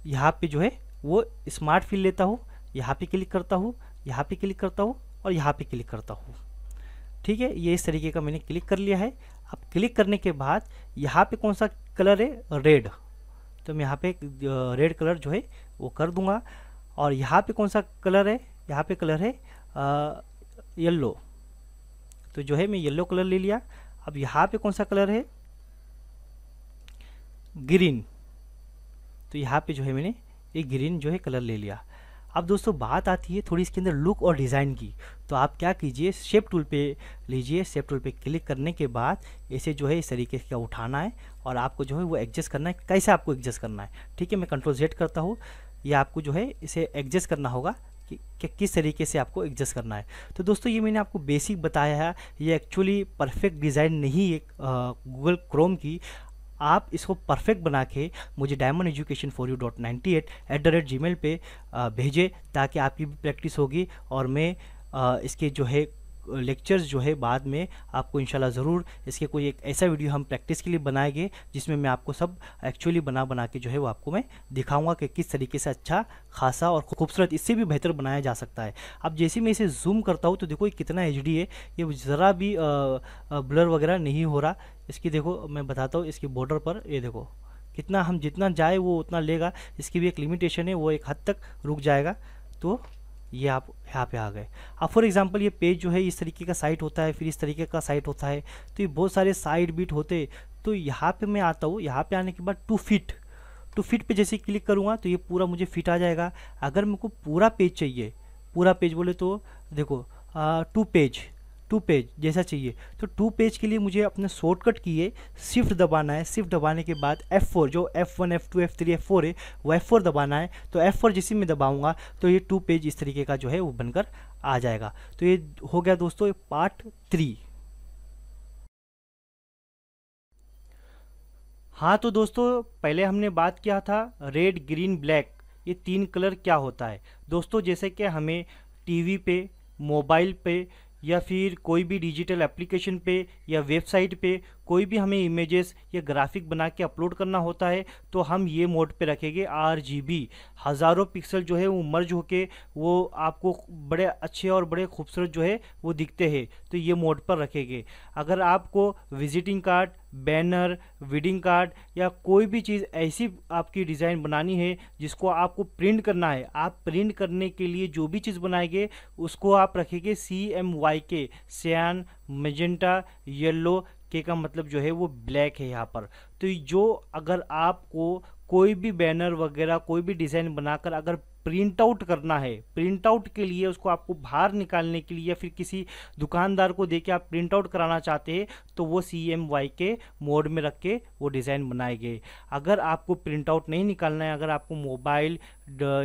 यहाँ पे जो है वो स्मार्ट फील लेता हूँ यहाँ पे क्लिक करता हूँ यहाँ पे क्लिक करता हूँ और यहाँ पे क्लिक करता हूँ ठीक है ये इस तरीके का मैंने क्लिक कर लिया है अब क्लिक करने के बाद यहाँ पे कौन सा कलर है रेड तो मैं यहाँ पे रेड कलर जो है वो कर दूंगा और यहाँ पे कौन सा कलर है यहाँ पे कलर है येल्लो तो जो है मैं येल्लो कलर ले लिया अब यहाँ पे कौन सा कलर है ग्रीन तो यहाँ पे जो है मैंने ये ग्रीन जो है कलर ले लिया अब दोस्तों बात आती है थोड़ी इसके अंदर लुक और डिज़ाइन की तो आप क्या कीजिए शेप टूल पे लीजिए शेप टूल पे क्लिक करने के बाद इसे जो है इस तरीके का उठाना है और आपको जो है वो एडजस्ट करना है कैसे आपको एडजस्ट करना है ठीक है मैं कंट्रोल जेड करता हूँ या आपको जो है इसे एडजस्ट करना होगा कि, कि किस तरीके से आपको एडजस्ट करना है तो दोस्तों ये मैंने आपको बेसिक बताया है ये एक्चुअली परफेक्ट डिज़ाइन नहीं है गूगल क्रोम की आप इसको परफेक्ट बना के मुझे diamond education for you dot ninety eight eight the rate Gmail पर भेजें ताकि आपकी भी प्रैक्टिस होगी और मैं इसके जो है लेक्चर्स जो है बाद में आपको इंशाल्लाह ज़रूर इसके कोई एक ऐसा वीडियो हम प्रैक्टिस के लिए बनाएंगे जिसमें मैं आपको सब एक्चुअली बना बना के जो है वो आपको मैं दिखाऊंगा कि किस तरीके से अच्छा खासा और खूबसूरत इससे भी बेहतर बनाया जा सकता है अब जैसे मैं इसे जूम करता हूँ तो देखो ये कितना एच है ये ज़रा भी ब्लर वगैरह नहीं हो रहा इसकी देखो मैं बताता हूँ इसकी बॉर्डर पर ये देखो कितना हम जितना जाए वो उतना लेगा इसकी भी एक लिमिटेशन है वो एक हद तक रुक जाएगा तो ये आप यहाँ पे आ गए अब फॉर एग्जांपल ये पेज जो है इस तरीके का साइट होता है फिर इस तरीके का साइट होता है तो ये बहुत सारे साइड बीट होते तो यहाँ पे मैं आता हूँ यहाँ पे आने के बाद टू फिट टू फिट पे जैसे क्लिक करूँगा तो ये पूरा मुझे फिट आ जाएगा अगर मेरे को पूरा पेज चाहिए पूरा पेज बोले तो देखो टू पेज टू पेज जैसा चाहिए तो टू पेज के लिए मुझे अपने शॉर्टकट की है शिफ्ट दबाना है शिफ्ट दबाने के बाद F4 जो F1 F2 F3 F4 है वो F4 दबाना है तो F4 जैसे मैं दबाऊंगा तो ये टू पेज इस तरीके का जो है वो बनकर आ जाएगा तो ये हो गया दोस्तों पार्ट थ्री हाँ तो दोस्तों पहले हमने बात किया था रेड ग्रीन ब्लैक ये तीन कलर क्या होता है दोस्तों जैसे कि हमें टीवी पे मोबाइल पे या फिर कोई भी डिजिटल एप्लीकेशन पे या वेबसाइट पे कोई भी हमें इमेजेस या ग्राफिक बना के अपलोड करना होता है तो हम ये मोड पे रखेंगे आर हज़ारों पिक्सल जो है वो मर्ज होके वो आपको बड़े अच्छे और बड़े खूबसूरत जो है वो दिखते हैं तो ये मोड पर रखेंगे अगर आपको visiting card banner wedding card या कोई भी चीज़ ऐसी आपकी डिज़ाइन बनानी है जिसको आपको प्रिंट करना है आप प्रिंट करने के लिए जो भी चीज़ बनाएंगे उसको आप रखेंगे सी एम वाई के सियान मेजेंटा येल्लो के का मतलब जो है वो ब्लैक है यहाँ पर तो जो अगर आपको कोई भी बैनर वगैरह कोई भी डिज़ाइन बनाकर अगर प्रिंट आउट करना है प्रिंट आउट के लिए उसको आपको बाहर निकालने के लिए या फिर किसी दुकानदार को दे के आप प्रिंट आउट कराना चाहते हैं तो वो सी एम वाई के मोड में रख के वो डिज़ाइन बनाए गए अगर आपको प्रिंट आउट नहीं निकालना है अगर आपको मोबाइल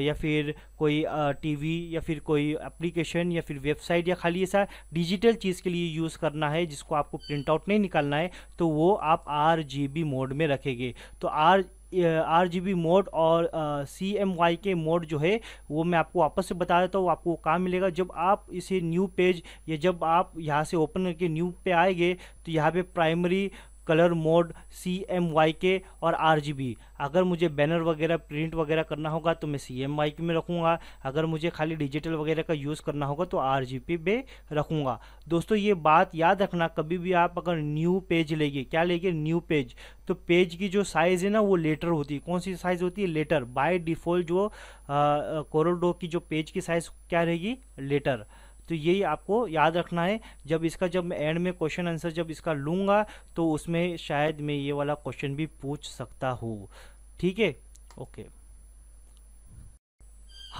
या फिर कोई टीवी या फिर कोई एप्लीकेशन या फिर वेबसाइट या खाली ऐसा डिजिटल चीज़ के लिए यूज़ करना है जिसको आपको प्रिंट आउट नहीं निकालना है तो वो आप आर जी बी मोड में रखेंगे तो R R G B mode और सी एम वाई के मोड जो है वो मैं आपको वापस से बता देता हूँ आपको कहाँ मिलेगा जब आप इसे न्यू पेज या जब आप यहाँ से ओपन करके न्यू पे आएंगे तो यहाँ पे primary colour mode C M Y के और आर जी बी अगर मुझे बैनर वगैरह प्रिंट वगैरह करना होगा तो मैं सी एम वाई के में रखूँगा अगर मुझे खाली डिजिटल वगैरह का यूज़ करना होगा तो आर जी पी पे रखूँगा दोस्तों ये बात याद रखना कभी भी आप अगर न्यू पेज लेंगे क्या लेंगे न्यू पेज तो पेज की जो साइज़ है ना वो लेटर होती है कौन सी साइज़ होती है लेटर बाय डिफ़ॉल्ट जो कोरोडो की जो पेज की साइज़ क्या रहेगी लेटर तो यही आपको याद रखना है जब इसका जब एंड में क्वेश्चन आंसर जब इसका लूँगा तो उसमें शायद मैं ये वाला क्वेश्चन भी पूछ सकता हूँ ठीक है ओके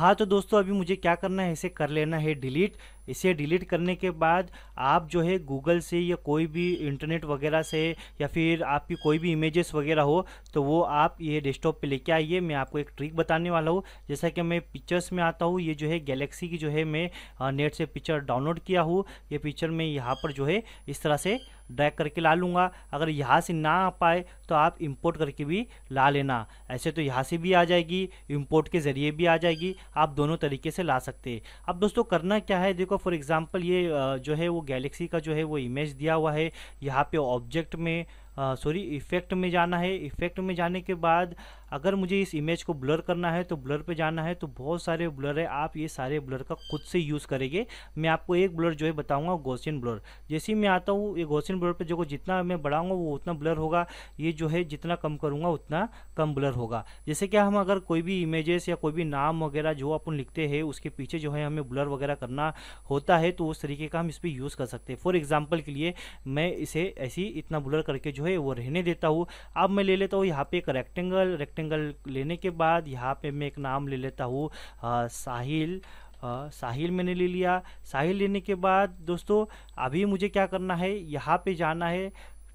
हाँ तो दोस्तों अभी मुझे क्या करना है इसे कर लेना है डिलीट इसे डिलीट करने के बाद आप जो है गूगल से या कोई भी इंटरनेट वगैरह से या फिर आपकी कोई भी इमेजेस वगैरह हो तो वो आप ये डेस्कटॉप पे लेके आइए मैं आपको एक ट्रिक बताने वाला हूँ जैसा कि मैं पिक्चर्स में आता हूँ ये जो है गैलेक्सी की जो है मैं नेट से पिक्चर डाउनलोड किया हूँ ये पिक्चर मैं यहाँ पर जो है इस तरह से ड्रैग करके ला लूँगा अगर यहाँ से ना आ पाए तो आप इंपोर्ट करके भी ला लेना ऐसे तो यहाँ से भी आ जाएगी इंपोर्ट के ज़रिए भी आ जाएगी आप दोनों तरीके से ला सकते हैं अब दोस्तों करना क्या है देखो फॉर एग्ज़ाम्पल ये जो है वो गैलेक्सी का जो है वो इमेज दिया हुआ है यहाँ पे ऑब्जेक्ट में सॉरी इफेक्ट में जाना है इफेक्ट में जाने के बाद अगर मुझे इस इमेज को ब्लर करना है तो ब्लर पे जाना है तो बहुत सारे ब्लर है आप ये सारे ब्लर का खुद से यूज़ करेंगे मैं आपको एक ब्लर जो है बताऊंगा गोसियन ब्लर जैसे ही मैं आता हूँ ये गोसियन ब्लर पे जो जितना मैं बढ़ाऊंगा वो उतना ब्लर होगा ये जो है जितना कम करूँगा उतना कम ब्लर होगा जैसे कि हम अगर कोई भी इमेजेस या कोई भी नाम वगैरह जो अपन लिखते हैं उसके पीछे जो है हमें ब्लर वगैरह करना होता है तो उस तरीके का हम इस पर यूज़ कर सकते हैं फॉर एग्ज़ाम्पल के लिए मैं इसे ऐसी इतना ब्लर करके जो है है वो रहने देता हूँ अब मैं ले लेता हूँ यहाँ पे एक रेक्टेंगल रेक्टेंगल लेने के बाद यहाँ पे मैं एक नाम ले लेता हूँ साहिल आ, साहिल मैंने ले लिया साहिल लेने के बाद दोस्तों अभी मुझे क्या करना है यहाँ पे जाना है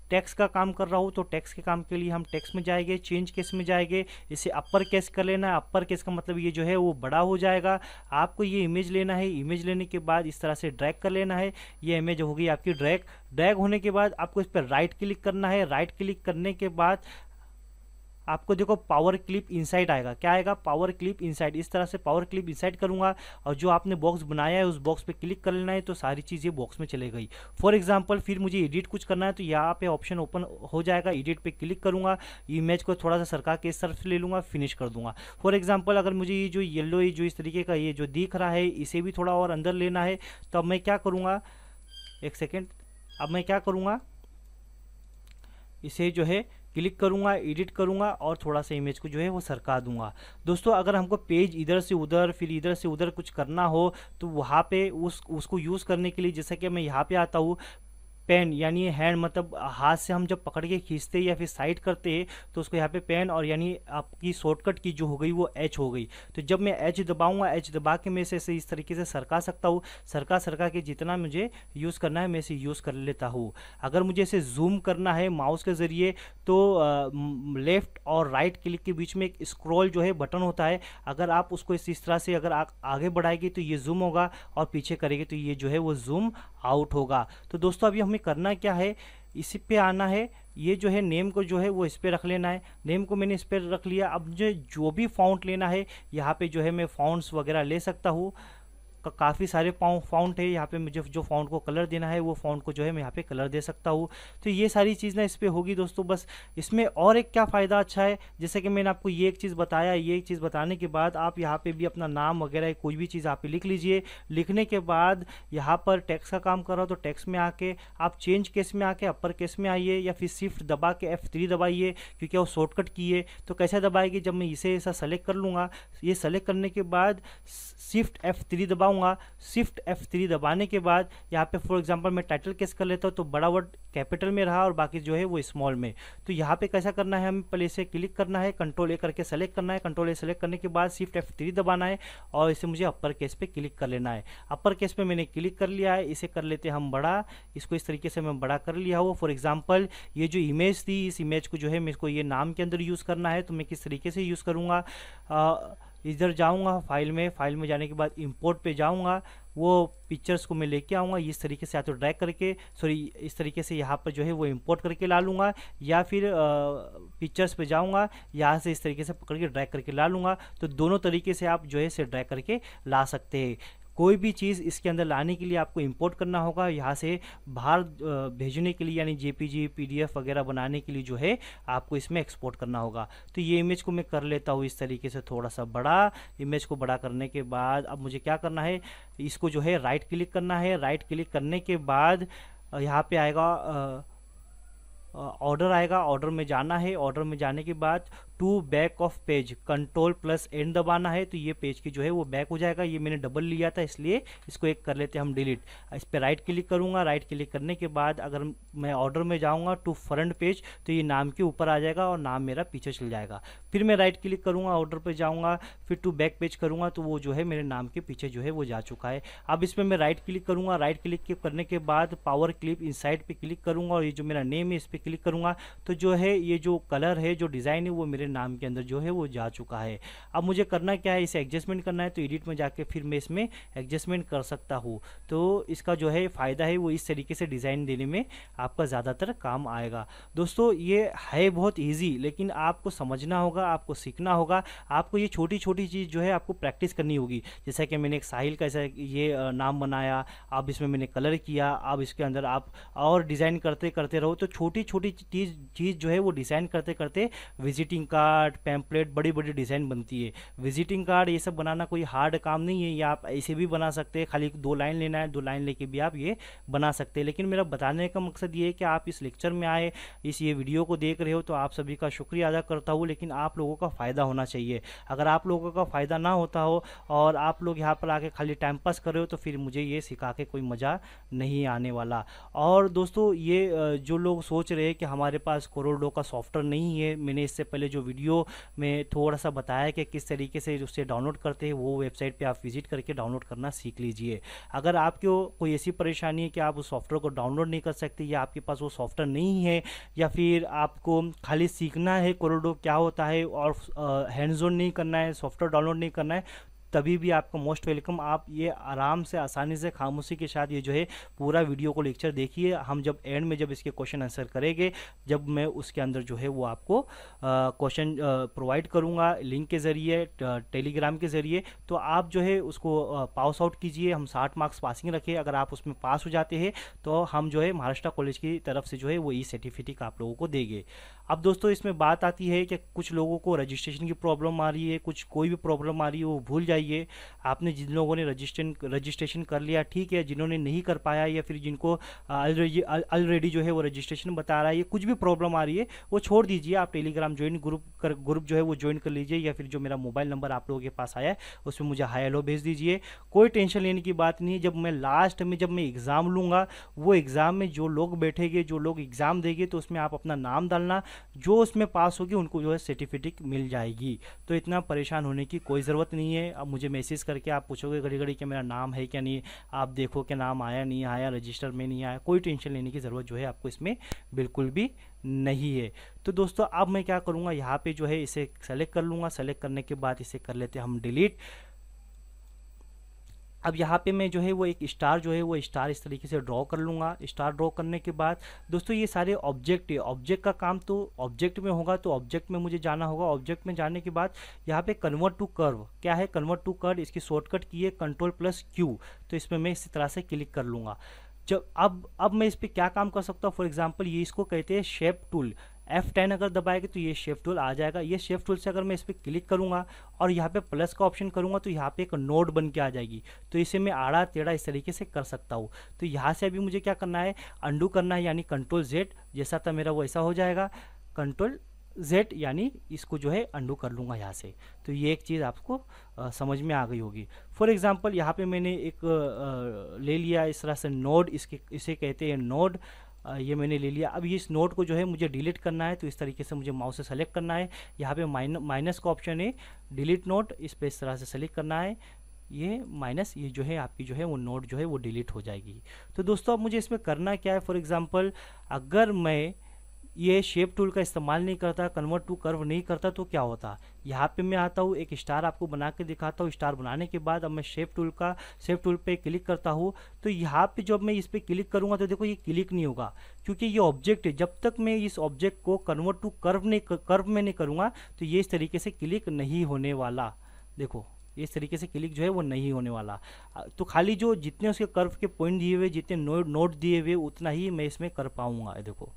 टैक्स का काम कर रहा हूँ तो टैक्स के काम के लिए हम टैक्स में जाएंगे चेंज केस में जाएंगे इसे अपर केस कर लेना है अपर केस का मतलब ये जो है वो बड़ा हो जाएगा आपको ये इमेज लेना है इमेज लेने के बाद इस तरह से ड्रैग कर लेना है ये इमेज होगी आपकी ड्रैग ड्रैग होने के बाद आपको इस पर राइट क्लिक करना है राइट क्लिक करने के बाद आपको देखो पावर क्लिप इनसाइड आएगा क्या आएगा पावर क्लिप इनसाइड इस तरह से पावर क्लिप इनसाइड करूंगा और जो आपने बॉक्स बनाया है उस बॉक्स पे क्लिक कर लेना है तो सारी चीज़ें बॉक्स में चले गई फॉर एग्जाम्पल फिर मुझे एडिट कुछ करना है तो यहाँ पे ऑप्शन ओपन हो जाएगा एडिट पे क्लिक करूँगा इमेज को थोड़ा सा सरका के इस तरफ ले लूँगा फिनिश कर दूंगा फॉर एग्जाम्पल अगर मुझे ये जो येल्लो ये जो इस तरीके का ये जो दिख रहा है इसे भी थोड़ा और अंदर लेना है तो अब मैं क्या करूँगा एक सेकेंड अब मैं क्या करूँगा इसे जो है क्लिक करूंगा एडिट करूँगा और थोड़ा सा इमेज को जो है वो सरका दूंगा दोस्तों अगर हमको पेज इधर से उधर फिर इधर से उधर कुछ करना हो तो वहाँ पे उस उसको यूज़ करने के लिए जैसा कि मैं यहाँ पे आता हूँ पेन यानी हैंड मतलब हाथ से हम जब पकड़ के खींचते या फिर साइड करते हैं तो उसको यहाँ पे पेन और यानी आपकी शॉर्टकट की जो हो गई वो एच हो गई तो जब मैं एच दबाऊंगा एच दबा के मैं इसे इस तरीके से सरका सकता हूँ सरका सरका के जितना मुझे यूज़ करना है मैं इसे यूज़ कर लेता हूँ अगर मुझे इसे जूम करना है माउस के ज़रिए तो लेफ़्ट और राइट क्लिक के बीच में एक स्क्रॉल जो है बटन होता है अगर आप उसको इस तरह से अगर आप आगे बढ़ाएगी तो ये जूम होगा और पीछे करेगी तो ये जो है वो जूम आउट होगा तो दोस्तों अभी हमें करना क्या है इसी पे आना है ये जो है नेम को जो है वो इस पर रख लेना है नेम को मैंने इस पर रख लिया अब जो जो भी फाउंट लेना है यहाँ पे जो है मैं फाउंट्स वगैरह ले सकता हूँ का काफ़ी सारे पाउ फाउंट है यहाँ पे मुझे जो फाउंट को कलर देना है वो फाउंट को जो है मैं यहाँ पे कलर दे सकता हूँ तो ये सारी चीज़ ना इस पर होगी दोस्तों बस इसमें और एक क्या फ़ायदा अच्छा है जैसे कि मैंने आपको ये एक चीज़ बताया ये एक चीज़ बताने के बाद आप यहाँ पर भी अपना नाम वगैरह कोई भी चीज़ आप लिख लीजिए लिखने के बाद यहाँ पर टैक्स का काम कर रहा तो टैक्स में आके आप चेंज केस में आके अपर केस में आइए या फिर शिफ्ट दबा के एफ थ्री दबाइए क्योंकि वो शॉर्टकट की है तो कैसे दबाएगी जब मैं इसे ऐसा सेलेक्ट कर लूँगा ये सेलेक्ट करने के बाद शिफ्ट एफ थ्री दबाऊँ दबाऊंगा शिफ्ट एफ थ्री दबाने के बाद यहाँ पे फॉर एग्जांपल मैं टाइटल केस कर लेता हूँ तो बड़ा वर्ड कैपिटल में रहा और बाकी जो है वो स्मॉल में तो यहाँ पे कैसा करना है हमें पहले इसे क्लिक करना है कंट्रोल ए करके सेलेक्ट करना है कंट्रोल ए सेलेक्ट करने के बाद शिफ्ट एफ थ्री दबाना है और इसे मुझे अपर केस पे क्लिक कर लेना है अपर केस पे मैंने क्लिक कर लिया है इसे कर लेते हम बड़ा इसको इस तरीके से मैं बड़ा कर लिया हो फॉर एग्जाम्पल ये जो इमेज थी इस इमेज को जो है मेरे को ये नाम के अंदर यूज़ करना है तो मैं किस तरीके से यूज़ करूँगा इधर जाऊँगा फाइल में फाइल में जाने के बाद इम्पोर्ट पे जाऊँगा वो पिक्चर्स को मैं लेके आऊँगा इस तरीके से या तो ड्रैग करके सॉरी इस तरीके से यहाँ पर जो है वो इम्पोर्ट करके ला लूँगा या फिर पिक्चर्स पे जाऊँगा यहाँ से इस तरीके से पकड़ के ड्रैग करके ला लूँगा तो दोनों तरीके से आप जो है से ड्रैग करके ला सकते हैं कोई भी चीज़ इसके अंदर लाने के लिए आपको इंपोर्ट करना होगा यहाँ से बाहर भेजने के लिए यानी जेपीजी पीडीएफ वगैरह बनाने के लिए जो है आपको इसमें एक्सपोर्ट करना होगा तो ये इमेज को मैं कर लेता हूँ इस तरीके से थोड़ा सा बड़ा इमेज को बड़ा करने के बाद अब मुझे क्या करना है इसको जो है राइट क्लिक करना है राइट क्लिक करने के बाद यहाँ पे आएगा ऑर्डर आएगा ऑर्डर में जाना है ऑर्डर में जाने के बाद to back of page control plus end दबाना है तो ये पेज की जो है वो बैक हो जाएगा ये मैंने डबल लिया था इसलिए इसको एक कर लेते हैं हम डिलीट इस पर राइट क्लिक करूँगा राइट क्लिक करने के बाद अगर मैं ऑर्डर में जाऊँगा टू फ्रंट पेज तो ये नाम के ऊपर आ जाएगा और नाम मेरा पीछे चल जाएगा फिर मैं राइट क्लिक करूँगा ऑर्डर पर जाऊँगा फिर टू बैक पेज करूँगा तो वो जो है मेरे नाम के पीछे जो है वो जा चुका है अब इसमें मैं राइट क्लिक करूँगा राइट क्लिक करने के बाद पावर क्लिप साइड पर क्लिक करूँगा और ये जो मेरा नेम है इस पर क्लिक करूँगा तो जो है ये जो कलर है जो डिज़ाइन है वो मेरे मेरे नाम के अंदर जो है वो जा चुका है अब मुझे करना क्या है इसे एडजस्टमेंट करना है तो एडिट में जाके फिर मैं इसमें एडजस्टमेंट कर सकता हूँ तो इसका जो है फ़ायदा है वो इस तरीके से डिज़ाइन देने में आपका ज़्यादातर काम आएगा दोस्तों ये है बहुत ईजी लेकिन आपको समझना होगा आपको सीखना होगा आपको ये छोटी छोटी चीज़ जो है आपको प्रैक्टिस करनी होगी जैसा कि मैंने एक साहिल का ऐसा ये नाम बनाया अब इसमें मैंने कलर किया अब इसके अंदर आप और डिज़ाइन करते करते रहो तो छोटी छोटी चीज़ चीज़ जो है वो डिज़ाइन करते करते विजिटिंग कार्ड पैम्पलेट बड़ी बड़ी डिज़ाइन बनती है विजिटिंग कार्ड ये सब बनाना कोई हार्ड काम नहीं है ये आप ऐसे भी बना सकते हैं खाली दो लाइन लेना है दो लाइन लेके भी आप ये बना सकते हैं लेकिन मेरा बताने का मकसद ये है कि आप इस लेक्चर में आए इस ये वीडियो को देख रहे हो तो आप सभी का शुक्रिया अदा करता हूँ लेकिन आप लोगों का फ़ायदा होना चाहिए अगर आप लोगों का फ़ायदा ना होता हो और आप लोग यहाँ पर आके खाली टाइम पास कर रहे हो तो फिर मुझे ये सिखा के कोई मज़ा नहीं आने वाला और दोस्तों ये जो लोग सोच रहे हैं कि हमारे पास कोरोडो का सॉफ्टवेयर नहीं है मैंने इससे पहले जो वीडियो में थोड़ा सा बताया कि किस तरीके से उससे डाउनलोड करते हैं वो वेबसाइट पर आप विजिट करके डाउनलोड करना सीख लीजिए अगर आपको कोई ऐसी परेशानी है कि आप उस सॉफ्टवेयर को डाउनलोड नहीं कर सकते या आपके पास वो सॉफ्टवेयर नहीं है या फिर आपको खाली सीखना है कोरोडो क्या होता है और हैंड जोन नहीं करना है सॉफ्टवेयर डाउनलोड नहीं करना है तभी भी आपका मोस्ट वेलकम आप ये आराम से आसानी से खामोशी के साथ ये जो है पूरा वीडियो को लेक्चर देखिए हम जब एंड में जब इसके क्वेश्चन आंसर करेंगे जब मैं उसके अंदर जो है वो आपको क्वेश्चन प्रोवाइड करूँगा लिंक के ज़रिए टेलीग्राम के ज़रिए तो आप जो है उसको पास आउट कीजिए हम साठ मार्क्स पासिंग रखें अगर आप उसमें पास हो जाते हैं तो हम जो है महाराष्ट्र कॉलेज की तरफ से जो है वो ई e सर्टिफिकेट आप लोगों को देंगे अब दोस्तों इसमें बात आती है कि कुछ लोगों को रजिस्ट्रेशन की प्रॉब्लम आ रही है कुछ कोई भी प्रॉब्लम आ रही है वो भूल जाइए आपने जिन लोगों ने रजिस्ट्रेशन रजिस्ट्रेशन कर लिया ठीक है जिन्होंने नहीं कर पाया या फिर जिनको ऑलरेडी जो है वो रजिस्ट्रेशन बता रहा है कुछ भी प्रॉब्लम आ रही है वो छोड़ दीजिए आप टेलीग्राम ज्वाइन ग्रुप कर ग्रुप जो है वो ज्वाइन कर लीजिए या फिर जो मेरा मोबाइल नंबर आप लोगों के पास आया है उसमें मुझे हाई एलो भेज दीजिए कोई टेंशन लेने की बात नहीं है जब मैं लास्ट में जब मैं एग्ज़ाम लूँगा वो एग्ज़ाम में जो लोग बैठेंगे जो लोग एग्ज़ाम देंगे तो उसमें आप अपना नाम डालना जो उसमें पास होगी उनको जो है सर्टिफिकेट मिल जाएगी तो इतना परेशान होने की कोई ज़रूरत नहीं है अब मुझे मैसेज करके आप पूछोगे घड़ी घड़ी कि मेरा नाम है क्या नहीं आप देखो कि नाम आया नहीं आया रजिस्टर में नहीं आया कोई टेंशन लेने की ज़रूरत जो है आपको इसमें बिल्कुल भी नहीं है तो दोस्तों अब मैं क्या करूँगा यहाँ पे जो है इसे सेलेक्ट कर लूँगा सेलेक्ट करने के बाद इसे कर लेते हैं हम डिलीट अब यहाँ पे मैं जो है वो एक स्टार जो है वो स्टार इस तरीके से ड्रॉ कर लूँगा स्टार ड्रॉ करने के बाद दोस्तों ये सारे ऑब्जेक्ट है ऑब्जेक्ट का काम तो ऑब्जेक्ट में होगा तो ऑब्जेक्ट में मुझे जाना होगा ऑब्जेक्ट में जाने के बाद यहाँ पे कन्वर्ट टू कर्व क्या है कन्वर्ट टू कर्व इसकी शॉर्टकट की है कंट्रोल प्लस क्यू तो इसमें मैं इसी तरह से क्लिक कर लूँगा जब अब अब मैं इस पर क्या काम कर सकता हूँ फॉर एग्जाम्पल ये इसको कहते हैं शेप टूल F10 अगर दबाएगा तो ये शेफ टूल आ जाएगा ये शेफ टूल से अगर मैं इस पर क्लिक करूँगा और यहाँ पे प्लस का ऑप्शन करूँगा तो यहाँ पे एक नोट बन के आ जाएगी तो इसे मैं आड़ा टेढ़ा इस तरीके से कर सकता हूँ तो यहाँ से अभी मुझे क्या करना है अंडू करना है यानी कंट्रोल जेड जैसा था मेरा वैसा हो जाएगा कंट्रोल जेड यानी इसको जो है अंडू कर लूँगा यहाँ से तो ये एक चीज़ आपको आ, समझ में आ गई होगी फॉर एग्ज़ाम्पल यहाँ पे मैंने एक आ, ले लिया इस तरह से नोड इसके इसे कहते हैं नोड ये मैंने ले लिया अब इस नोट को जो है मुझे डिलीट करना है तो इस तरीके से मुझे माउस से सेलेक्ट करना है यहाँ पे माइनस का ऑप्शन है डिलीट नोट इस पर इस तरह से सेलेक्ट करना है ये माइनस ये जो है आपकी जो है वो नोट जो है वो डिलीट हो जाएगी तो दोस्तों अब मुझे इसमें करना क्या है फॉर एग्ज़ाम्पल अगर मैं ये शेप टूल का इस्तेमाल नहीं करता कन्वर्ट टू कर्व नहीं करता तो क्या होता यहाँ पे मैं आता हूँ एक स्टार आपको बना के दिखाता हूँ स्टार बनाने के बाद अब मैं शेप टूल का शेप टूल पे क्लिक करता हूँ तो यहाँ पे जब मैं इस पर क्लिक करूँगा तो देखो ये क्लिक नहीं होगा क्योंकि ये ऑब्जेक्ट है जब तक मैं इस ऑब्जेक्ट को कन्वर्ट टू कर्व नहीं कर्व में नहीं करूँगा तो ये इस तरीके से क्लिक नहीं होने वाला देखो इस तरीके से क्लिक जो है वो नहीं होने वाला तो खाली जो जितने उसके कर्व के पॉइंट दिए हुए जितने नोट दिए हुए उतना ही मैं इसमें कर पाऊँगा देखो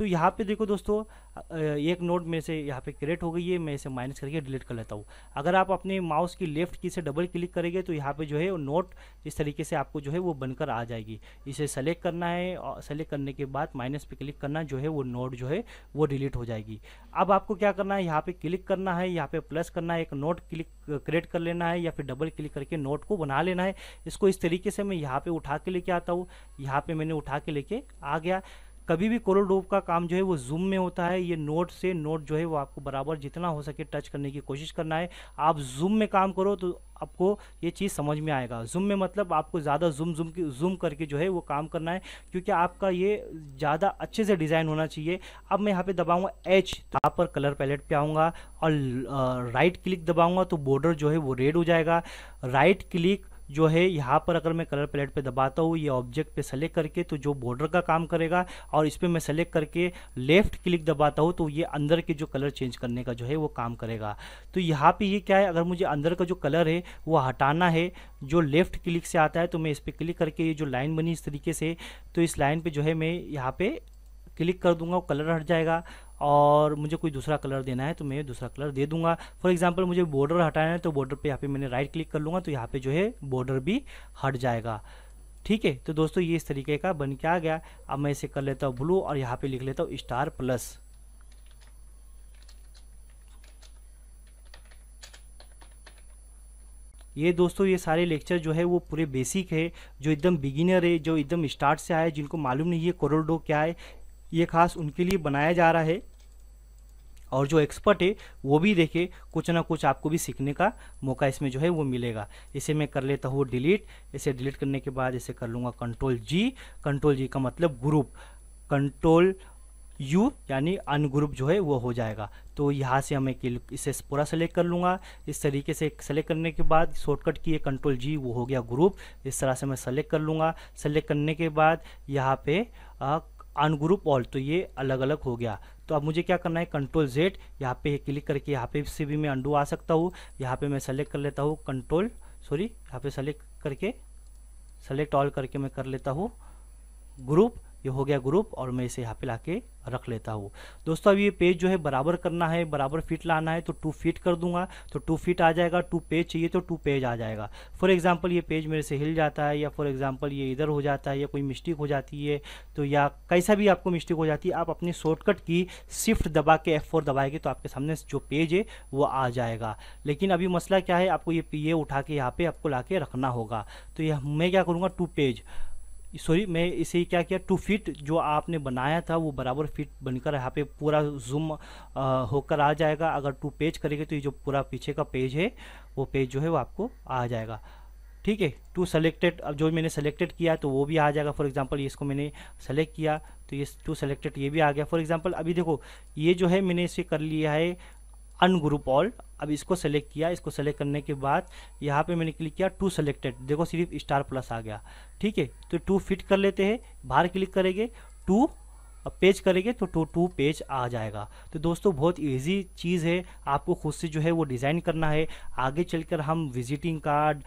तो यहाँ पे देखो दोस्तों एक नोट में से यहाँ पे क्रिएट हो गई है मैं इसे माइनस करके डिलीट कर लेता हूँ अगर आप अपने माउस की लेफ्ट की से डबल क्लिक करेंगे तो यहाँ पे जो है वो नोट इस तरीके से आपको जो है वो बनकर आ जाएगी इसे सेलेक्ट करना है और सेलेक्ट करने के बाद माइनस पे क्लिक करना जो है वो नोट जो है वो डिलीट हो जाएगी अब आपको क्या करना है यहाँ पर क्लिक करना है यहाँ पर प्लस करना है एक नोट क्लिक क्रिएट कर लेना है या फिर डबल क्लिक करके नोट को बना लेना है इसको इस तरीके से मैं यहाँ पर उठा के लेके आता हूँ यहाँ पर मैंने उठा के लेके आ गया कभी भी कोरल डोप का काम जो है वो जूम में होता है ये नोट से नोट जो है वो आपको बराबर जितना हो सके टच करने की कोशिश करना है आप जूम में काम करो तो आपको ये चीज़ समझ में आएगा जूम में मतलब आपको ज़्यादा जूम जूम की जूम करके जो है वो काम करना है क्योंकि आपका ये ज़्यादा अच्छे से डिज़ाइन होना चाहिए अब मैं यहाँ पे दबाऊंगा एच तो यहाँ पर कलर पैलेट पे आऊँगा और राइट क्लिक दबाऊँगा तो बॉर्डर जो है वो रेड हो जाएगा राइट क्लिक जो है यहाँ पर अगर मैं कलर पैलेट पे दबाता हूँ ये ऑब्जेक्ट पे सेलेक्ट करके तो जो बॉर्डर का काम करेगा और इस पर मैं सेलेक्ट करके लेफ्ट क्लिक दबाता हूँ तो ये अंदर के जो कलर चेंज करने का जो है वो काम करेगा तो यहाँ पे ये क्या है अगर मुझे अंदर का जो कलर है वो हटाना है जो लेफ्ट क्लिक से आता है तो मैं इस पर क्लिक करके ये जो लाइन बनी इस तरीके से तो इस लाइन पर जो है मैं यहाँ पर क्लिक कर दूंगा वो कलर हट जाएगा और मुझे कोई दूसरा कलर देना है तो मैं दूसरा कलर दे दूंगा फॉर एग्जाम्पल मुझे बॉर्डर हटाना है तो बॉर्डर पे यहाँ पे मैंने राइट क्लिक कर लूँगा तो यहाँ पे जो है बॉर्डर भी हट जाएगा ठीक है तो दोस्तों ये इस तरीके का बन के आ गया अब मैं इसे कर लेता हूँ ब्लू और यहाँ पे लिख लेता हूँ स्टार प्लस ये दोस्तों ये सारे लेक्चर जो है वो पूरे बेसिक है जो एकदम बिगिनर है जो एकदम स्टार्ट से आए जिनको मालूम नहीं है कोरोडो क्या है ये खास उनके लिए बनाया जा रहा है और जो एक्सपर्ट है वो भी देखे कुछ ना कुछ आपको भी सीखने का मौका इसमें जो है वो मिलेगा इसे मैं कर लेता हूँ डिलीट इसे डिलीट करने के बाद इसे कर लूँगा कंट्रोल जी कंट्रोल जी का मतलब ग्रुप कंट्रोल यू यानी अनग्रुप जो है वो हो जाएगा तो यहाँ से हमें इसे पूरा सेलेक्ट कर लूँगा इस तरीके से सेलेक्ट करने के बाद शॉर्टकट की है कंट्रोल जी वो हो गया ग्रुप इस तरह से मैं सेलेक्ट कर लूँगा सेलेक्ट करने के बाद यहाँ पे अनग्रुप ऑल तो ये अलग अलग हो गया तो अब मुझे क्या करना है कंट्रोल जेड यहाँ पे क्लिक करके यहाँ पे से भी मैं अंडू आ सकता हूँ यहाँ पे मैं सेलेक्ट कर लेता हूँ कंट्रोल सॉरी यहाँ पे सेलेक्ट करके सेलेक्ट ऑल करके मैं कर लेता हूँ ग्रुप ये हो गया ग्रुप और मैं इसे यहाँ पे ला के रख लेता हूँ दोस्तों अब ये पेज जो है बराबर करना है बराबर फिट लाना है तो टू फिट कर दूंगा तो टू फिट आ जाएगा टू पेज चाहिए तो टू पेज आ जाएगा फॉर एग्जाम्पल ये पेज मेरे से हिल जाता है या फॉर एग्जाम्पल ये इधर हो जाता है या कोई मिस्टेक हो जाती है तो या कैसा भी आपको मिस्टेक हो जाती है आप अपनी शॉर्टकट की शिफ्ट दबा के एफ फोर दबाएंगे तो आपके सामने जो पेज है वो आ जाएगा लेकिन अभी मसला क्या है आपको ये ये उठा के यहाँ पर आपको ला के रखना होगा तो यह मैं क्या करूँगा टू पेज सॉरी मैं इसे क्या किया टू फिट जो आपने बनाया था वो बराबर फिट बनकर यहाँ पे पूरा जूम होकर आ जाएगा अगर टू पेज करेंगे तो ये जो पूरा पीछे का पेज है वो पेज जो है वो आपको आ जाएगा ठीक है टू सेलेक्टेड अब जो मैंने सेलेक्टेड किया तो वो भी आ जाएगा फॉर एग्जांपल इसको मैंने सेलेक्ट किया तो ये टू सेलेक्टेड ये भी आ गया फॉर एग्जांपल अभी देखो ये जो है मैंने इसे कर लिया है अन ग्रुप ऑल अब इसको सेलेक्ट किया इसको सेलेक्ट करने के बाद यहाँ पे मैंने क्लिक किया टू सेलेक्टेड देखो सिर्फ स्टार प्लस आ गया ठीक है तो टू फिट कर लेते हैं बाहर क्लिक करेंगे टू अब पेज करेंगे तो टू टू पेज आ जाएगा तो दोस्तों बहुत ईजी चीज़ है आपको खुद से जो है वो डिज़ाइन करना है आगे चलकर हम विजिटिंग कार्ड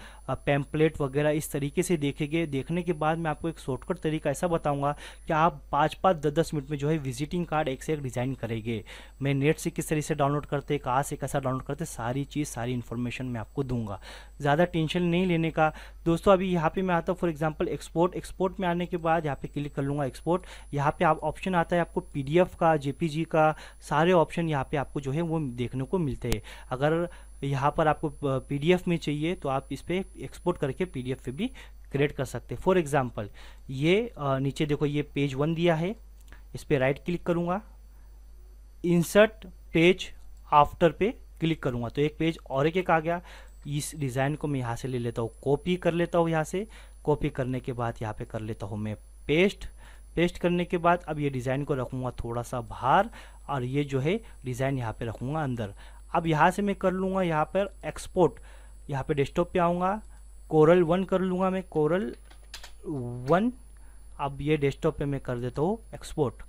पैम्पलेट वगैरह इस तरीके से देखेंगे देखने के बाद मैं आपको एक शॉर्टकट तरीका ऐसा बताऊँगा कि आप पाँच पाँच दस दस मिनट में जो है विजिटिंग कार्ड एक से एक डिज़ाइन करेंगे मैं नेट से किस तरीके से डाउनलोड करते कहाँ से कैसा डाउनलोड करते सारी चीज़ सारी इन्फॉर्मेशन मैं आपको दूंगा ज़्यादा टेंशन नहीं लेने का दोस्तों अभी यहाँ पर मैं आता हूँ फॉर एग्जाम्पल एक्सपोर्ट एक्सपोर्ट में आने के बाद यहाँ पर क्लिक कर लूँगा एक्सपोर्ट यहाँ पे आप ऑप्शन ऑप्शन आता है आपको पी का जे का सारे ऑप्शन यहाँ पर आपको जो है वो देखने को मिलते हैं अगर यहाँ पर आपको पी में चाहिए तो आप इस पर एक्सपोर्ट करके पी पे भी क्रिएट कर सकते हैं फॉर एग्ज़ाम्पल ये नीचे देखो ये पेज वन दिया है इस पर राइट क्लिक करूँगा इंसर्ट पेज आफ्टर पे क्लिक करूँगा तो एक पेज और एक एक आ गया इस डिज़ाइन को मैं यहाँ से ले लेता हूँ कॉपी कर लेता हूँ यहाँ से कॉपी करने के बाद यहाँ पे कर लेता हूँ मैं पेस्ट पेस्ट करने के बाद अब ये डिज़ाइन को रखूँगा थोड़ा सा बाहर और ये जो है डिज़ाइन यहाँ पे रखूँगा अंदर अब यहाँ से मैं कर लूँगा यहाँ पर एक्सपोर्ट यहाँ पे डेस्कटॉप पे आऊँगा कोरल वन कर लूँगा मैं कोरल वन अब ये डेस्कटॉप पे मैं कर देता हूँ एक्सपोर्ट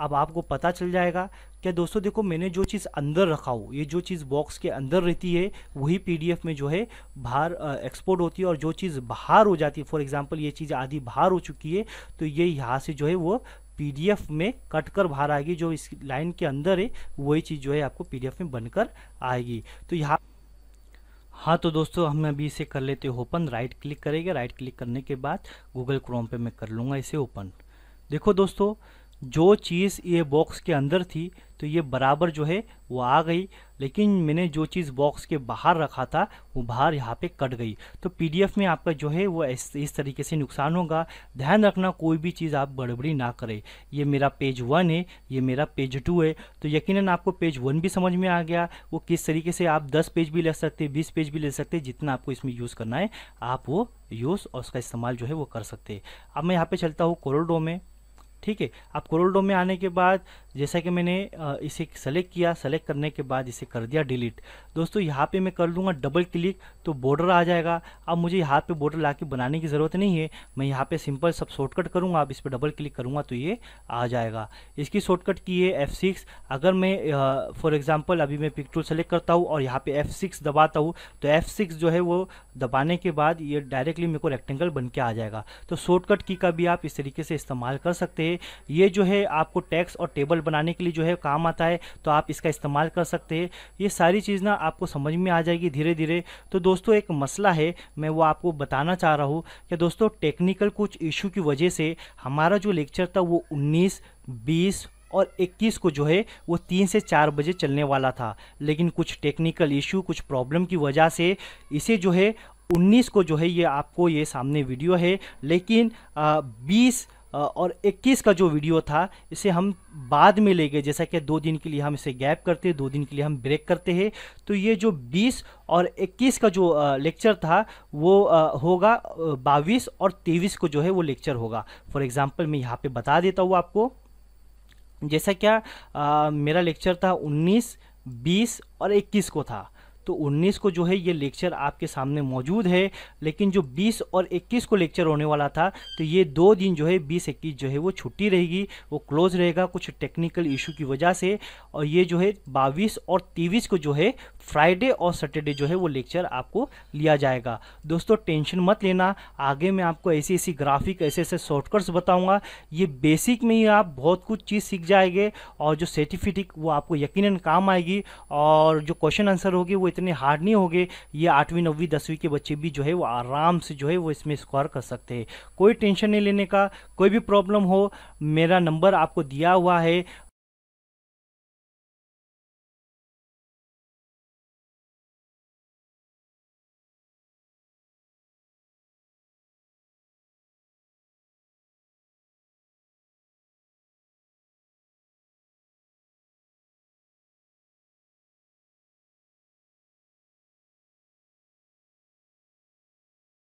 अब आपको पता चल जाएगा क्या दोस्तों देखो मैंने जो चीज़ अंदर रखा हो ये जो चीज़ बॉक्स के अंदर रहती है वही पीडीएफ में जो है बाहर एक्सपोर्ट होती है और जो चीज़ बाहर हो जाती है फॉर एग्जाम्पल ये चीज़ आधी बाहर हो चुकी है तो ये यहाँ से जो है वो पीडीएफ में कट कर बाहर आएगी जो इस लाइन के अंदर है वही चीज़ जो है आपको पी में बनकर आएगी तो यहाँ हाँ तो दोस्तों हम अभी इसे कर लेते हैं ओपन राइट क्लिक करेंगे राइट क्लिक करने के बाद गूगल क्रोम पे मैं कर लूँगा इसे ओपन देखो दोस्तों जो चीज़ ये बॉक्स के अंदर थी तो ये बराबर जो है वो आ गई लेकिन मैंने जो चीज़ बॉक्स के बाहर रखा था वो बाहर यहाँ पे कट गई तो पीडीएफ में आपका जो है वो इस, इस तरीके से नुकसान होगा ध्यान रखना कोई भी चीज़ आप गड़बड़ी ना करें ये मेरा पेज वन है ये मेरा पेज टू है तो यकीनन आपको पेज वन भी समझ में आ गया वो किस तरीके से आप दस पेज भी ले सकते बीस पेज भी ले सकते जितना आपको इसमें यूज़ करना है आप वो यूज़ और उसका इस्तेमाल जो है वो कर सकते अब मैं यहाँ पर चलता हूँ कोरोडो में ठीक है आप कोरोल्डो में आने के बाद जैसा कि मैंने इसे सेलेक्ट किया सेलेक्ट करने के बाद इसे कर दिया डिलीट दोस्तों यहाँ पे मैं कर लूँगा डबल क्लिक तो बॉर्डर आ जाएगा अब मुझे यहाँ पे बॉर्डर ला के बनाने की ज़रूरत नहीं है मैं यहाँ पे सिंपल सब शॉर्टकट करूँगा आप इस पर डबल क्लिक करूँगा तो ये आ जाएगा इसकी शॉर्टकट की है एफ़ सिक्स अगर मैं फॉर एग्ज़ाम्पल अभी मैं पिक टूल सेलेक्ट करता हूँ और यहाँ पर एफ़ सिक्स दबाता हूँ तो एफ़ सिक्स जो है वो दबाने के बाद ये डायरेक्टली मेरे को रेक्टेंगल बन के आ जाएगा तो शॉर्टकट की का भी आप इस तरीके से इस्तेमाल कर सकते हैं ये जो है आपको टैक्स और टेबल बनाने के लिए जो है काम आता है तो आप इसका इस्तेमाल कर सकते हैं ये सारी चीज़ ना आपको समझ में आ जाएगी धीरे धीरे तो दोस्तों एक मसला है मैं वो आपको बताना चाह रहा हूँ कि दोस्तों टेक्निकल कुछ इशू की वजह से हमारा जो लेक्चर था वो उन्नीस बीस और 21 को जो है वो तीन से चार बजे चलने वाला था लेकिन कुछ टेक्निकल इशू कुछ प्रॉब्लम की वजह से इसे जो है 19 को जो है ये आपको ये सामने वीडियो है लेकिन आ, 20 और 21 का जो वीडियो था इसे हम बाद में ले गए जैसा कि दो दिन के लिए हम इसे गैप करते हैं दो दिन के लिए हम ब्रेक करते हैं तो ये जो 20 और 21 का जो लेक्चर था वो होगा 22 और 23 को जो है वो लेक्चर होगा फॉर एग्ज़ाम्पल मैं यहाँ पे बता देता हूँ आपको जैसा क्या आ, मेरा लेक्चर था 19, 20 और 21 को था तो 19 को जो है ये लेक्चर आपके सामने मौजूद है लेकिन जो 20 और 21 को लेक्चर होने वाला था तो ये दो दिन जो है 20 इक्कीस जो है वो छुट्टी रहेगी वो क्लोज रहेगा कुछ टेक्निकल इशू की वजह से और ये जो है बाईस और तेईस को जो है फ्राइडे और सैटरडे जो है वो लेक्चर आपको लिया जाएगा दोस्तों टेंशन मत लेना आगे मैं आपको ऐसी ऐसी ग्राफिक ऐसे ऐसे शॉर्टकट्स बताऊँगा ये बेसिक में ही आप बहुत कुछ चीज़ सीख जाएंगे और जो सर्टिफिकेट वो आपको यकीन काम आएगी और जो क्वेश्चन आंसर होगी वो इतने हार्ड नहीं होंगे ये आठवीं नौवीं दसवीं के बच्चे भी जो है वो आराम से जो है वो इसमें स्कोर कर सकते हैं कोई टेंशन नहीं लेने का कोई भी प्रॉब्लम हो मेरा नंबर आपको दिया हुआ है